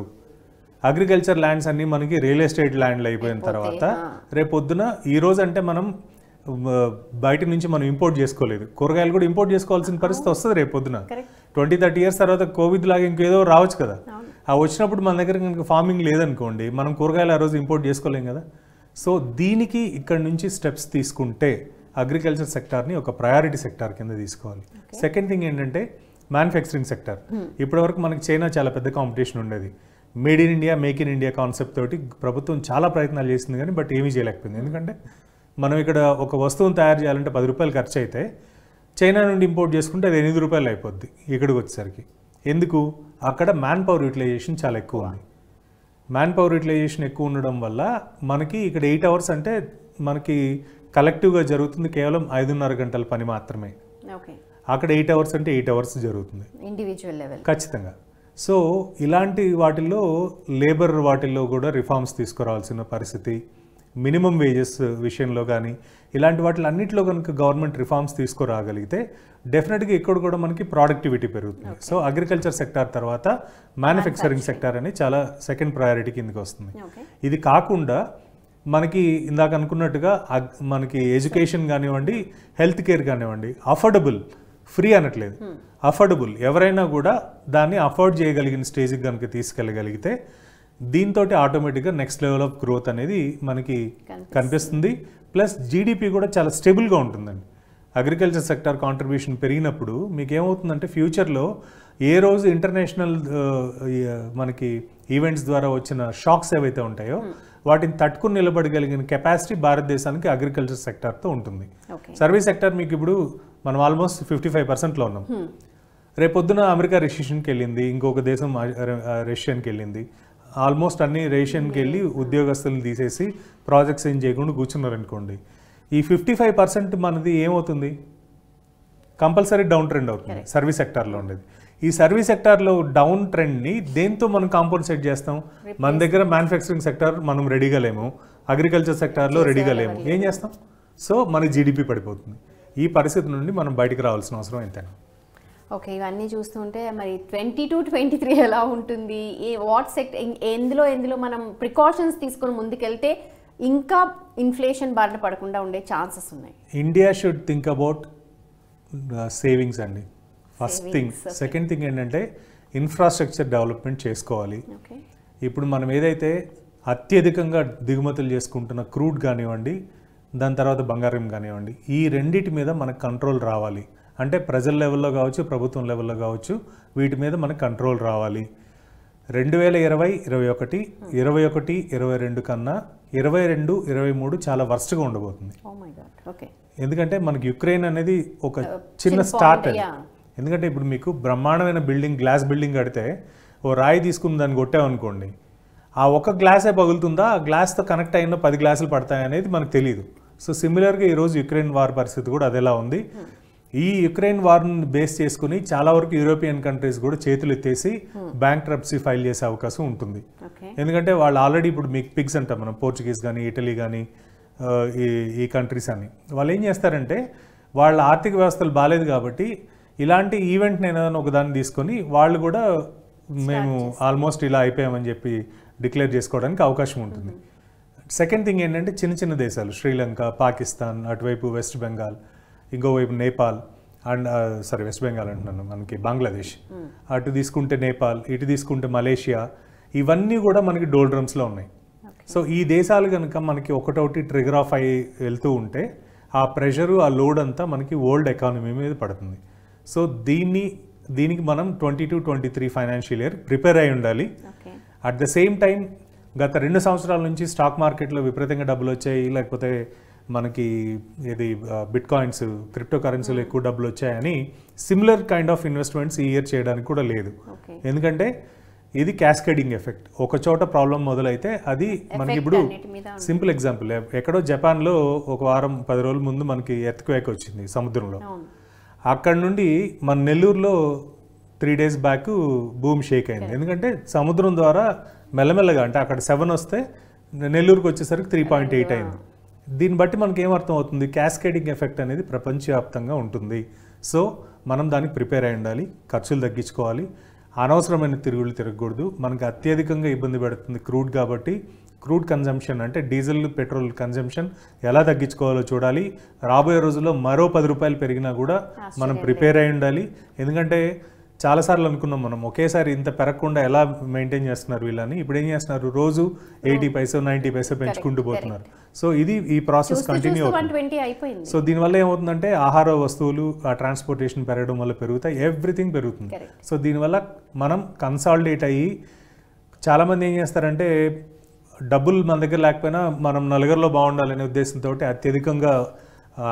S2: అగ్రికల్చర్ ల్యాండ్స్ అన్నీ మనకి రియల్ ఎస్టేట్ ల్యాండ్లు అయిపోయిన తర్వాత రేపొద్దున రోజు అంటే మనం బయట నుంచి మనం ఇంపోర్ట్ చేసుకోలేదు కూరగాయలు కూడా ఇంపోర్ట్ చేసుకోవాల్సిన పరిస్థితి వస్తుంది రేపు పొద్దున ట్వంటీ థర్టీ ఇయర్స్ తర్వాత కోవిడ్ లాగా ఇంకేదో రావచ్చు కదా ఆ వచ్చినప్పుడు మన దగ్గర కనుక ఫార్మింగ్ లేదనుకోండి మనం కూరగాయలు ఆ రోజు ఇంపోర్ట్ చేసుకోలేం కదా సో దీనికి ఇక్కడ నుంచి స్టెప్స్ తీసుకుంటే అగ్రికల్చర్ సెక్టార్ని ఒక ప్రయారిటీ సెక్టార్ కింద తీసుకోవాలి సెకండ్ థింగ్ ఏంటంటే మ్యానుఫ్యాక్చరింగ్ సెక్టర్ ఇప్పటివరకు మనకి చైనా చాలా పెద్ద కాంపిటీషన్ ఉండేది made in India make in India concept తోటి ప్రభుత్వం చాలా ప్రయత్నాలు చేసింది కానీ బట్ ఏమీ చేయలేకపోయింది ఎందుకంటే మనం ఇక్కడ ఒక వస్తువును తయారు చేయాలంటే పది రూపాయలు ఖర్చు అయితే చైనా నుండి ఇంపోర్ట్ చేసుకుంటే అది ఎనిమిది రూపాయలు అయిపోద్ది ఇక్కడికి వచ్చేసరికి ఎందుకు అక్కడ మ్యాన్ పవర్ యూటిలైజేషన్ చాలా ఎక్కువ ఉంది మ్యాన్ పవర్ యూటిలైజేషన్ ఎక్కువ ఉండడం వల్ల మనకి ఇక్కడ ఎయిట్ అవర్స్ అంటే మనకి కలెక్టివ్గా జరుగుతుంది కేవలం ఐదున్నర గంటల పని మాత్రమే అక్కడ ఎయిట్ అవర్స్ అంటే ఎయిట్ అవర్స్ జరుగుతుంది
S1: ఇండివిజువల్ లెవెల్
S2: ఖచ్చితంగా సో ఇలాంటి వాటిల్లో లేబర్ వాటిల్లో కూడా రిఫార్మ్స్ తీసుకురావాల్సిన పరిస్థితి మినిమం వేజెస్ విషయంలో కానీ ఇలాంటి వాటిలో అన్నింటిలో కనుక గవర్నమెంట్ రిఫార్మ్స్ తీసుకురాగలిగితే డెఫినెట్గా ఇక్కడ కూడా మనకి ప్రొడక్టివిటీ పెరుగుతుంది సో అగ్రికల్చర్ సెక్టార్ తర్వాత మ్యానుఫ్యాక్చరింగ్ సెక్టార్ అని చాలా సెకండ్ ప్రయారిటీ కిందకి వస్తుంది ఇది కాకుండా మనకి ఇందాక అనుకున్నట్టుగా మనకి ఎడ్యుకేషన్ కానివ్వండి హెల్త్ కేర్ కానివ్వండి అఫోర్డబుల్ ఫ్రీ అనట్లేదు అఫోర్డబుల్ ఎవరైనా కూడా దాన్ని అఫోర్డ్ చేయగలిగిన స్టేజ్కి కనుక తీసుకెళ్ళగలిగితే దీంతో ఆటోమేటిక్గా నెక్స్ట్ లెవెల్ ఆఫ్ గ్రోత్ అనేది మనకి కనిపిస్తుంది ప్లస్ జీడిపి కూడా చాలా స్టేబుల్గా ఉంటుందండి అగ్రికల్చర్ సెక్టర్ కాంట్రిబ్యూషన్ పెరిగినప్పుడు మీకు ఏమవుతుందంటే ఫ్యూచర్లో ఏ రోజు ఇంటర్నేషనల్ uh, uh, మనకి ఈవెంట్స్ ద్వారా వచ్చిన షాక్స్ ఏవైతే ఉంటాయో hmm. వాటిని తట్టుకుని నిలబడగలిగిన కెపాసిటీ భారతదేశానికి అగ్రికల్చర్ సెక్టార్తో ఉంటుంది సర్వీస్ సెక్టార్ మీకు ఇప్పుడు మనం ఆల్మోస్ట్ ఫిఫ్టీ ఫైవ్ పర్సెంట్లో ఉన్నాం hmm. రేపొద్దున అమెరికా రెసిషన్కి వెళ్ళింది ఇంకొక దేశం రష్యన్కి వెళ్ళింది ఆల్మోస్ట్ అన్ని రేషియన్కి hmm. వెళ్ళి ఉద్యోగస్తులను తీసేసి ప్రాజెక్ట్స్ ఏం చేయకుండా కూర్చున్నారనుకోండి ఈ ఫిఫ్టీ ఫైవ్ పర్సెంట్ మనది ఏమవుతుంది కంపల్సరీ డౌన్ ట్రెండ్ అవుతుంది సర్వీస్ సెక్టార్లో ఉండేది ఈ సర్వీస్ సెక్టార్లో డౌన్ ట్రెండ్ని దేంతో మనం కాంపన్సేట్ చేస్తాం మన దగ్గర మ్యానుఫ్యాక్చరింగ్ సెక్టార్ మనం రెడీగా లేము అగ్రికల్చర్ సెక్టార్లో రెడీగా లేము ఏం చేస్తాం సో మన జీడిపి పడిపోతుంది ఈ పరిస్థితి నుండి మనం బయటకు రావాల్సిన అవసరం ఎంతైనా
S1: ఓకే ఇవన్నీ చూస్తుంటే మరి ట్వంటీ టు ట్వంటీ త్రీ ఎలా ఉంటుంది ఏ వాట్ సెక్ట్ ఎందులో ఎందులో మనం ప్రికాషన్స్ తీసుకొని ముందుకెళ్తే ఇంకా ఇన్ఫ్లేషన్ బారిన పడకుండా ఉండే ఛాన్సెస్ ఉన్నాయి
S2: India should think about savings అండి ఫస్ట్ థింగ్ సెకండ్ థింగ్ ఏంటంటే ఇన్ఫ్రాస్ట్రక్చర్ డెవలప్మెంట్ చేసుకోవాలి ఇప్పుడు మనం ఏదైతే అత్యధికంగా దిగుమతులు చేసుకుంటున్న క్రూడ్ కానివ్వండి దాని తర్వాత బంగారం కానివ్వండి ఈ రెండింటి మీద మనకు కంట్రోల్ రావాలి అంటే ప్రజల లెవెల్లో కావచ్చు ప్రభుత్వం లెవెల్లో కావచ్చు వీటి మీద మనకు కంట్రోల్ రావాలి రెండు వేల ఇరవై ఇరవై ఒకటి ఇరవై ఒకటి ఇరవై రెండు కన్నా ఇరవై రెండు ఇరవై మూడు చాలా వర్స్ట్గా ఉండబోతుంది
S1: oh
S2: ఎందుకంటే మనకి యుక్రెయిన్ అనేది ఒక uh, చిన్న స్టార్ట్ అది ఎందుకంటే ఇప్పుడు మీకు బ్రహ్మాండమైన బిల్డింగ్ గ్లాస్ బిల్డింగ్ కడితే ఓ రాయి తీసుకుని దాన్ని కొట్టామనుకోండి ఆ ఒక గ్లాసే పగులుతుందా ఆ గ్లాస్తో కనెక్ట్ అయిన పది గ్లాసులు పడతాయి అనేది మనకు తెలియదు సో సిమిలర్గా ఈరోజు యుక్రెయిన్ వార్ పరిస్థితి కూడా అదేలా ఉంది ఈ యుక్రెయిన్ వార్ని బేస్ చేసుకుని చాలా వరకు యూరోపియన్ కంట్రీస్ కూడా చేతులు ఎత్తేసి hmm. బ్యాంక్ ట్రప్సీ ఫైల్ చేసే అవకాశం ఉంటుంది ఎందుకంటే వాళ్ళు ఆల్రెడీ ఇప్పుడు మీకు పిగ్స్ అంటాం మనం పోర్చుగీస్ కానీ ఇటలీ కానీ ఈ ఈ కంట్రీస్ అని వాళ్ళు ఏం చేస్తారంటే వాళ్ళ ఆర్థిక వ్యవస్థలు బాగాలేదు కాబట్టి ఇలాంటి ఈవెంట్ నేను ఏదైనా ఒక దాన్ని తీసుకొని వాళ్ళు కూడా మేము ఆల్మోస్ట్ ఇలా అయిపోయామని చెప్పి డిక్లేర్ చేసుకోవడానికి అవకాశం ఉంటుంది సెకండ్ థింగ్ ఏంటంటే చిన్న చిన్న దేశాలు శ్రీలంక పాకిస్తాన్ అటువైపు వెస్ట్ బెంగాల్ ఇంకోవైపు Nepal and sorry West Bengal అంటున్నాను మనకి బంగ్లాదేశ్ అటు తీసుకుంటే నేపాల్ ఇటు తీసుకుంటే మలేషియా ఇవన్నీ కూడా మనకి డోల్ డ్రమ్స్లో ఉన్నాయి సో ఈ దేశాలు కనుక మనకి ఒకటొకటి ట్రిగర్ ఆఫ్ అయి వెళ్తూ ఉంటే ఆ ప్రెషరు ఆ లోడ్ అంతా మనకి వరల్డ్ ఎకానమీ మీద పడుతుంది సో దీన్ని దీనికి మనం twenty two twenty three financial year prepare అయి ఉండాలి అట్ ద సేమ్ టైం గత రెండు సంవత్సరాల నుంచి స్టాక్ మార్కెట్లో విపరీతంగా డబ్బులు వచ్చాయి లేకపోతే మనకి ఇది బిట్ కాయిన్స్ క్రిప్టో కరెన్సీలు ఎక్కువ డబ్బులు వచ్చాయని సిమిలర్ కైండ్ ఆఫ్ ఇన్వెస్ట్మెంట్స్ ఈ ఇయర్ చేయడానికి కూడా లేదు ఎందుకంటే ఇది క్యాస్కేడింగ్ ఎఫెక్ట్ ఒక చోట ప్రాబ్లం మొదలైతే అది మనకి ఇప్పుడు సింపుల్ ఎగ్జాంపుల్ ఎక్కడో జపాన్లో ఒక వారం పది రోజుల ముందు మనకి ఎత్తుకు క్వేక్ వచ్చింది సముద్రంలో అక్కడ నుండి మన నెల్లూరులో త్రీ డేస్ బ్యాక్ భూమి షేక్ అయింది ఎందుకంటే సముద్రం ద్వారా మెల్లమెల్లగా అంటే అక్కడ సెవెన్ వస్తే నెల్లూరుకు వచ్చేసరికి త్రీ పాయింట్ ఎయిట్ అయింది దీన్ని బట్టి మనకి ఏమర్థం అవుతుంది క్యాస్కేడింగ్ ఎఫెక్ట్ అనేది ప్రపంచవ్యాప్తంగా ఉంటుంది సో మనం దానికి ప్రిపేర్ అయి ఉండాలి ఖర్చులు తగ్గించుకోవాలి అనవసరమైన తిరుగులు తిరగకూడదు మనకు అత్యధికంగా ఇబ్బంది పెడుతుంది క్రూడ్ కాబట్టి క్రూడ్ కన్జంప్షన్ అంటే డీజిల్ పెట్రోల్ కన్జంప్షన్ ఎలా తగ్గించుకోవాలో చూడాలి రాబోయే రోజుల్లో మరో పది రూపాయలు పెరిగినా కూడా మనం ప్రిపేర్ అయి ఉండాలి ఎందుకంటే చాలాసార్లు అనుకున్నాం మనం ఒకేసారి ఇంత పెరగకుండా ఎలా మెయింటైన్ చేస్తున్నారు వీళ్ళని ఇప్పుడు ఏం చేస్తున్నారు రోజు ఎయిటీ పైసా నైన్టీ పైసా పెంచుకుంటూ పోతున్నారు సో ఇది ఈ ప్రాసెస్ కంటిన్యూ
S1: అవుతుంది
S2: సో దీనివల్ల ఏమవుతుందంటే ఆహార వస్తువులు ట్రాన్స్పోర్టేషన్ పెరగడం వల్ల పెరుగుతాయి ఎవ్రీథింగ్ పెరుగుతుంది సో దీనివల్ల మనం కన్సాలిడేట్ అయ్యి చాలామంది ఏం చేస్తారంటే డబ్బులు మన దగ్గర లేకపోయినా మనం నలుగురిలో బాగుండాలనే ఉద్దేశంతో అత్యధికంగా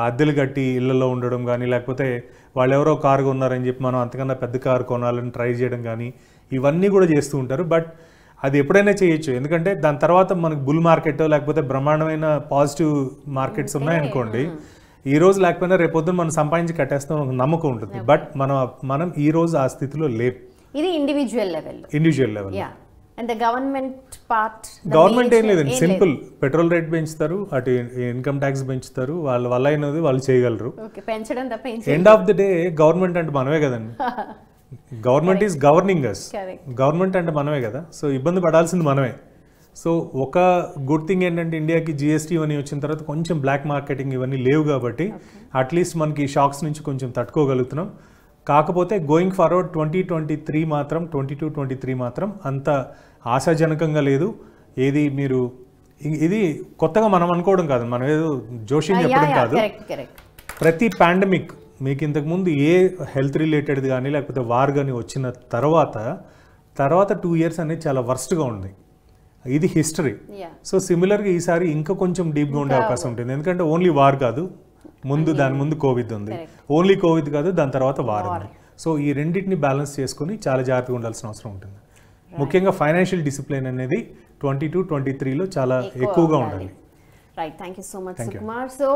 S2: అద్దెలు కట్టి ఇళ్లలో ఉండడం కానీ లేకపోతే వాళ్ళు ఎవరో కారు కొన్నారని చెప్పి మనం అంతకన్నా పెద్ద కారు కొనాలని ట్రై చేయడం కానీ ఇవన్నీ కూడా చేస్తూ ఉంటారు బట్ అది ఎప్పుడైనా చేయొచ్చు ఎందుకంటే దాని తర్వాత మనకు బుల్ మార్కెట్ లేకపోతే బ్రహ్మాండమైన పాజిటివ్ మార్కెట్స్ ఉన్నాయనుకోండి ఈ రోజు లేకపోయినా రేపొద్దున మనం సంపాదించి కట్టేస్తాం ఒక నమ్మకం ఉంటుంది బట్ మనం మనం ఈ రోజు ఆ స్థితిలో లేదు
S1: ఇది individual level individual level and the government part government ఏం లేదండి సింపుల్
S2: పెట్రోల్ రేట్ పెంచుతారు అటు ఇన్కమ్ ట్యాక్స్ పెంచుతారు వాళ్ళ వల్ల అయినది వాళ్ళు చేయగలరు
S1: పెంచడం తప్ప end of
S2: the day government అంటే మనమే కదండి government is governing us government అంటే మనమే కదా సో ఇబ్బంది పడాల్సింది మనమే సో ఒక గుడ్ థింగ్ ఏంటంటే ఇండియాకి జిఎస్టీ ఇవన్నీ వచ్చిన తర్వాత కొంచెం బ్లాక్ మార్కెటింగ్ ఇవన్నీ లేవు కాబట్టి అట్లీస్ట్ మనకి షాక్స్ నుంచి కొంచెం తట్టుకోగలుగుతున్నాం కాకపోతే going forward twenty twenty three మాత్రం ట్వంటీ టూ ట్వంటీ త్రీ మాత్రం అంత ఆశాజనకంగా లేదు ఏది మీరు ఇది కొత్తగా మనం అనుకోవడం కాదు మనం ఏదో జోషిని చెప్పడం కాదు ప్రతి పాండమిక్ మీకు ఇంతకుముందు ఏ హెల్త్ రిలేటెడ్ కానీ లేకపోతే వార్ కానీ వచ్చిన తర్వాత తర్వాత టూ ఇయర్స్ అనేది చాలా వర్స్ట్గా ఉంది ఇది హిస్టరీ సో సిమిలర్గా ఈసారి ఇంకా కొంచెం డీప్గా ఉండే అవకాశం ఉంటుంది ఎందుకంటే ఓన్లీ వార్ కాదు ముందు mm-hmm. దాని ముందు కోవిడ్ ఉంది ఓన్లీ కోవిడ్ కాదు దాని తర్వాత వార్ ఉంది సో ఈ రెండింటిని బ్యాలెన్స్ చేసుకుని చాలా జాగ్రత్తగా ఉండాల్సిన అవసరం ఉంటుంది ముఖ్యంగా ఫైనాన్షియల్ డిసిప్లిన్ అనేది ట్వంటీ టూ ట్వంటీ త్రీలో చాలా ఎక్కువగా ఉండాలి
S1: right thank you so much Sukumar so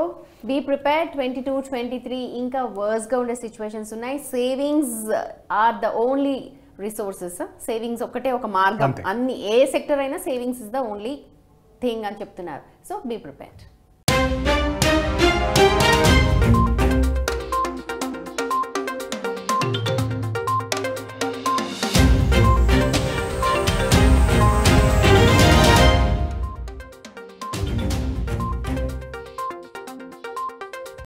S1: be prepare twenty two twenty three ఇంకా వర్స్గా ఉండే సిచ్యువేషన్స్ ఉన్నాయి savings are the only resources savings ఒకటే ఒక మార్గం అన్ని ఏ సెక్టర్ అయినా savings is the only thing అని చెప్తున్నారు సో బీ ప్రిపేర్